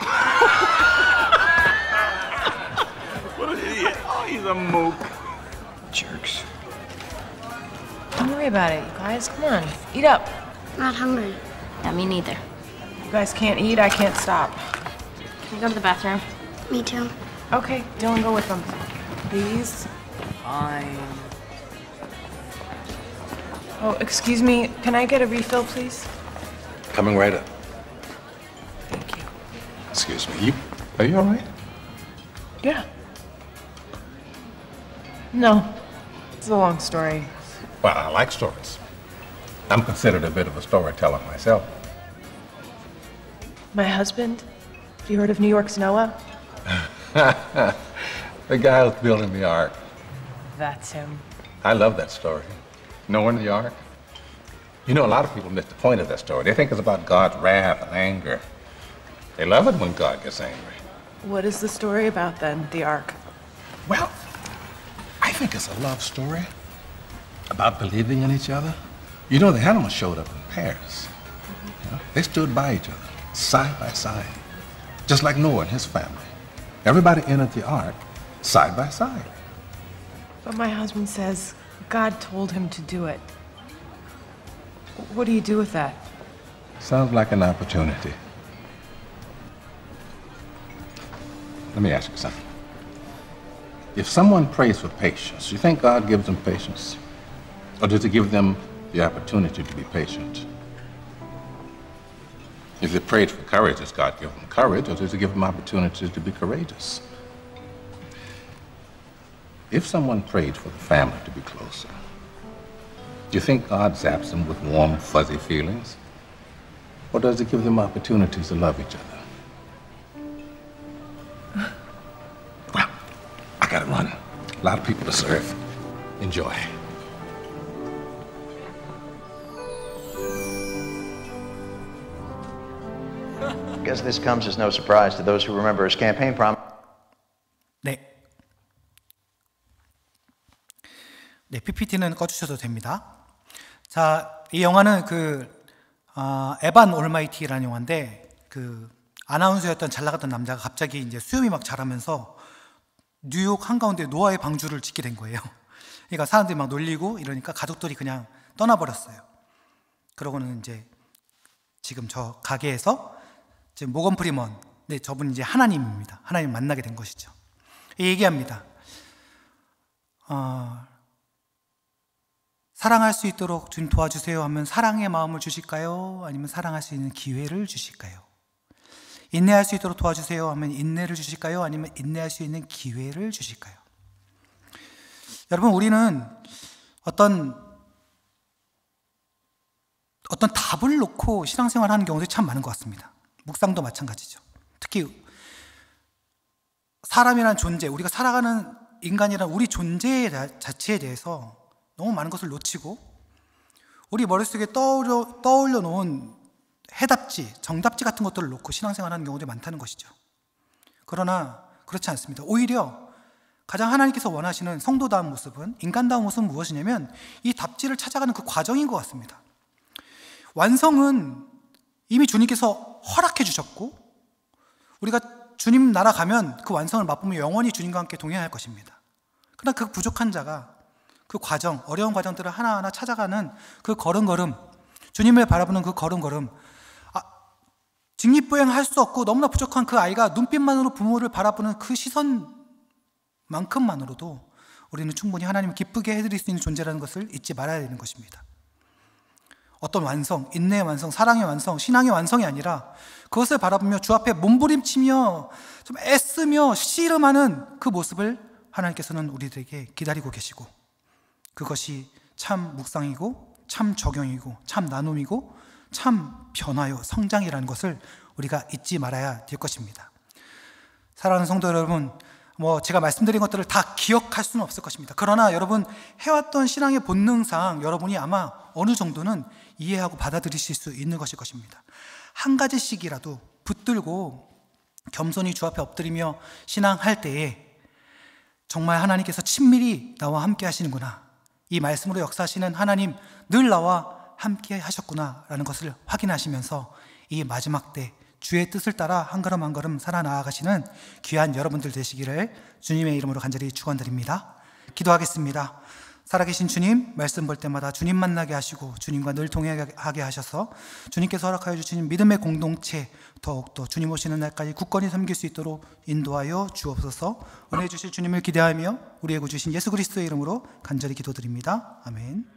what an idiot. Oh, he's a mook. Don't worry about it, you guys. Come on, eat up. not hungry. Yeah, me neither. You guys can't eat, I can't stop. Can I go to the bathroom? Me too. Okay, Dylan, go with them. These. Fine. Oh, excuse me, can I get a refill, please? Coming right up. Thank you. Excuse me, you, are you all right? Yeah. No, it's a long story. Well, I like stories. I'm considered a bit of a storyteller myself. My husband? Have you heard of New York's Noah? [laughs] the guy who's building the ark. That's him. I love that story. Noah and the ark. You know, a lot of people miss the point of that story. They think it's about God's wrath and anger. They love it when God gets angry. What is the story about then, the ark? Well, I think it's a love story about believing in each other. You know, the animals showed up in pairs. You know, they stood by each other, side by side, just like Noah and his family. Everybody entered the ark side by side. But my husband says God told him to do it. What do you do with that? Sounds like an opportunity. Let me ask you something. If someone prays for patience, you think God gives them patience? Or does it give them the opportunity to be patient. If they prayed for courage, does God give them courage, or does it give them opportunities to be courageous? If someone prayed for the family to be closer, do you think God zaps them with warm, fuzzy feelings? Or does it give them opportunities to love each other? well, I gotta run. A lot of people to serve. Enjoy. guess this comes as no surprise to those who remember his campaign promise. 네. 네, PPT는 꺼주셔도 됩니다. 자, 이 영화는 그 어, 에반 올마이티라는 영화인데 그 아나운서였던 잘 나갔던 남자가 갑자기 이제 수염이 막 자라면서 뉴욕 한가운데 노아의 방주를 짓게 된 거예요. [laughs] 그러니까 사람들이 막 놀리고 이러니까 가족들이 그냥 떠나버렸어요. 그러고는 이제 지금 저 가게에서 이제 모건 프리먼, 네, 저분 이제 하나님입니다. 하나님 만나게 된 것이죠. 얘기합니다. 어, 사랑할 수 있도록 주님 도와주세요 하면 사랑의 마음을 주실까요? 아니면 사랑할 수 있는 기회를 주실까요? 인내할 수 있도록 도와주세요 하면 인내를 주실까요? 아니면 인내할 수 있는 기회를 주실까요? 여러분, 우리는 어떤 어떤 답을 놓고 신앙생활 하는 경우도 참 많은 것 같습니다. 묵상도 마찬가지죠. 특히 사람이란 존재, 우리가 살아가는 인간이란 우리 존재 자체에 대해서 너무 많은 것을 놓치고 우리 머릿속에 떠올려, 떠올려 놓은 해답지, 정답지 같은 것들을 놓고 신앙생활 하는 경우들 많다는 것이죠. 그러나 그렇지 않습니다. 오히려 가장 하나님께서 원하시는 성도다운 모습은, 인간다운 모습은 무엇이냐면 이 답지를 찾아가는 그 과정인 것 같습니다. 완성은 이미 주님께서 허락해 주셨고 우리가 주님 나라 가면 그 완성을 맛보면 영원히 주님과 함께 동행할 것입니다. 그러나 그 부족한 자가 그 과정, 어려운 과정들을 하나하나 찾아가는 그 걸음걸음, 주님을 바라보는 그 걸음걸음, 아, 직립보행할 수 없고 너무나 부족한 그 아이가 눈빛만으로 부모를 바라보는 그 시선만큼만으로도 우리는 충분히 하나님을 기쁘게 해드릴 수 있는 존재라는 것을 잊지 말아야 되는 것입니다. 어떤 완성, 인내의 완성, 사랑의 완성, 신앙의 완성이 아니라 그것을 바라보며 주 앞에 몸부림치며 좀 애쓰며 씨름하는 그 모습을 하나님께서는 우리들에게 기다리고 계시고 그것이 참 묵상이고 참 적용이고 참 나눔이고 참 변화요 성장이라는 것을 우리가 잊지 말아야 될 것입니다. 사랑하는 성도 여러분, 뭐 제가 말씀드린 것들을 다 기억할 수는 없을 것입니다. 그러나 여러분 해왔던 신앙의 본능상 여러분이 아마 어느 정도는 이해하고 받아들이실 수 있는 것일 것입니다. 한 가지씩이라도 붙들고 겸손히 주 앞에 엎드리며 신앙할 때에 정말 하나님께서 친밀히 나와 함께 하시는구나. 이 말씀으로 역사하시는 하나님 늘 나와 함께 하셨구나라는 것을 확인하시면서 이 마지막 때 주의 뜻을 따라 한 걸음 한 걸음 살아 나아가시는 귀한 여러분들 되시기를 주님의 이름으로 간절히 축원드립니다. 기도하겠습니다. 살아계신 주님, 말씀 볼 때마다 주님 만나게 하시고 주님과 늘 동행하게 하셔서 주님께서 허락하여 주신 믿음의 공동체 더욱더 주님 오시는 날까지 굳건히 섬길 수 있도록 인도하여 주옵소서 은혜 주실 주님을 기대하며 우리에게 주신 예수 그리스도의 이름으로 간절히 기도드립니다. 아멘.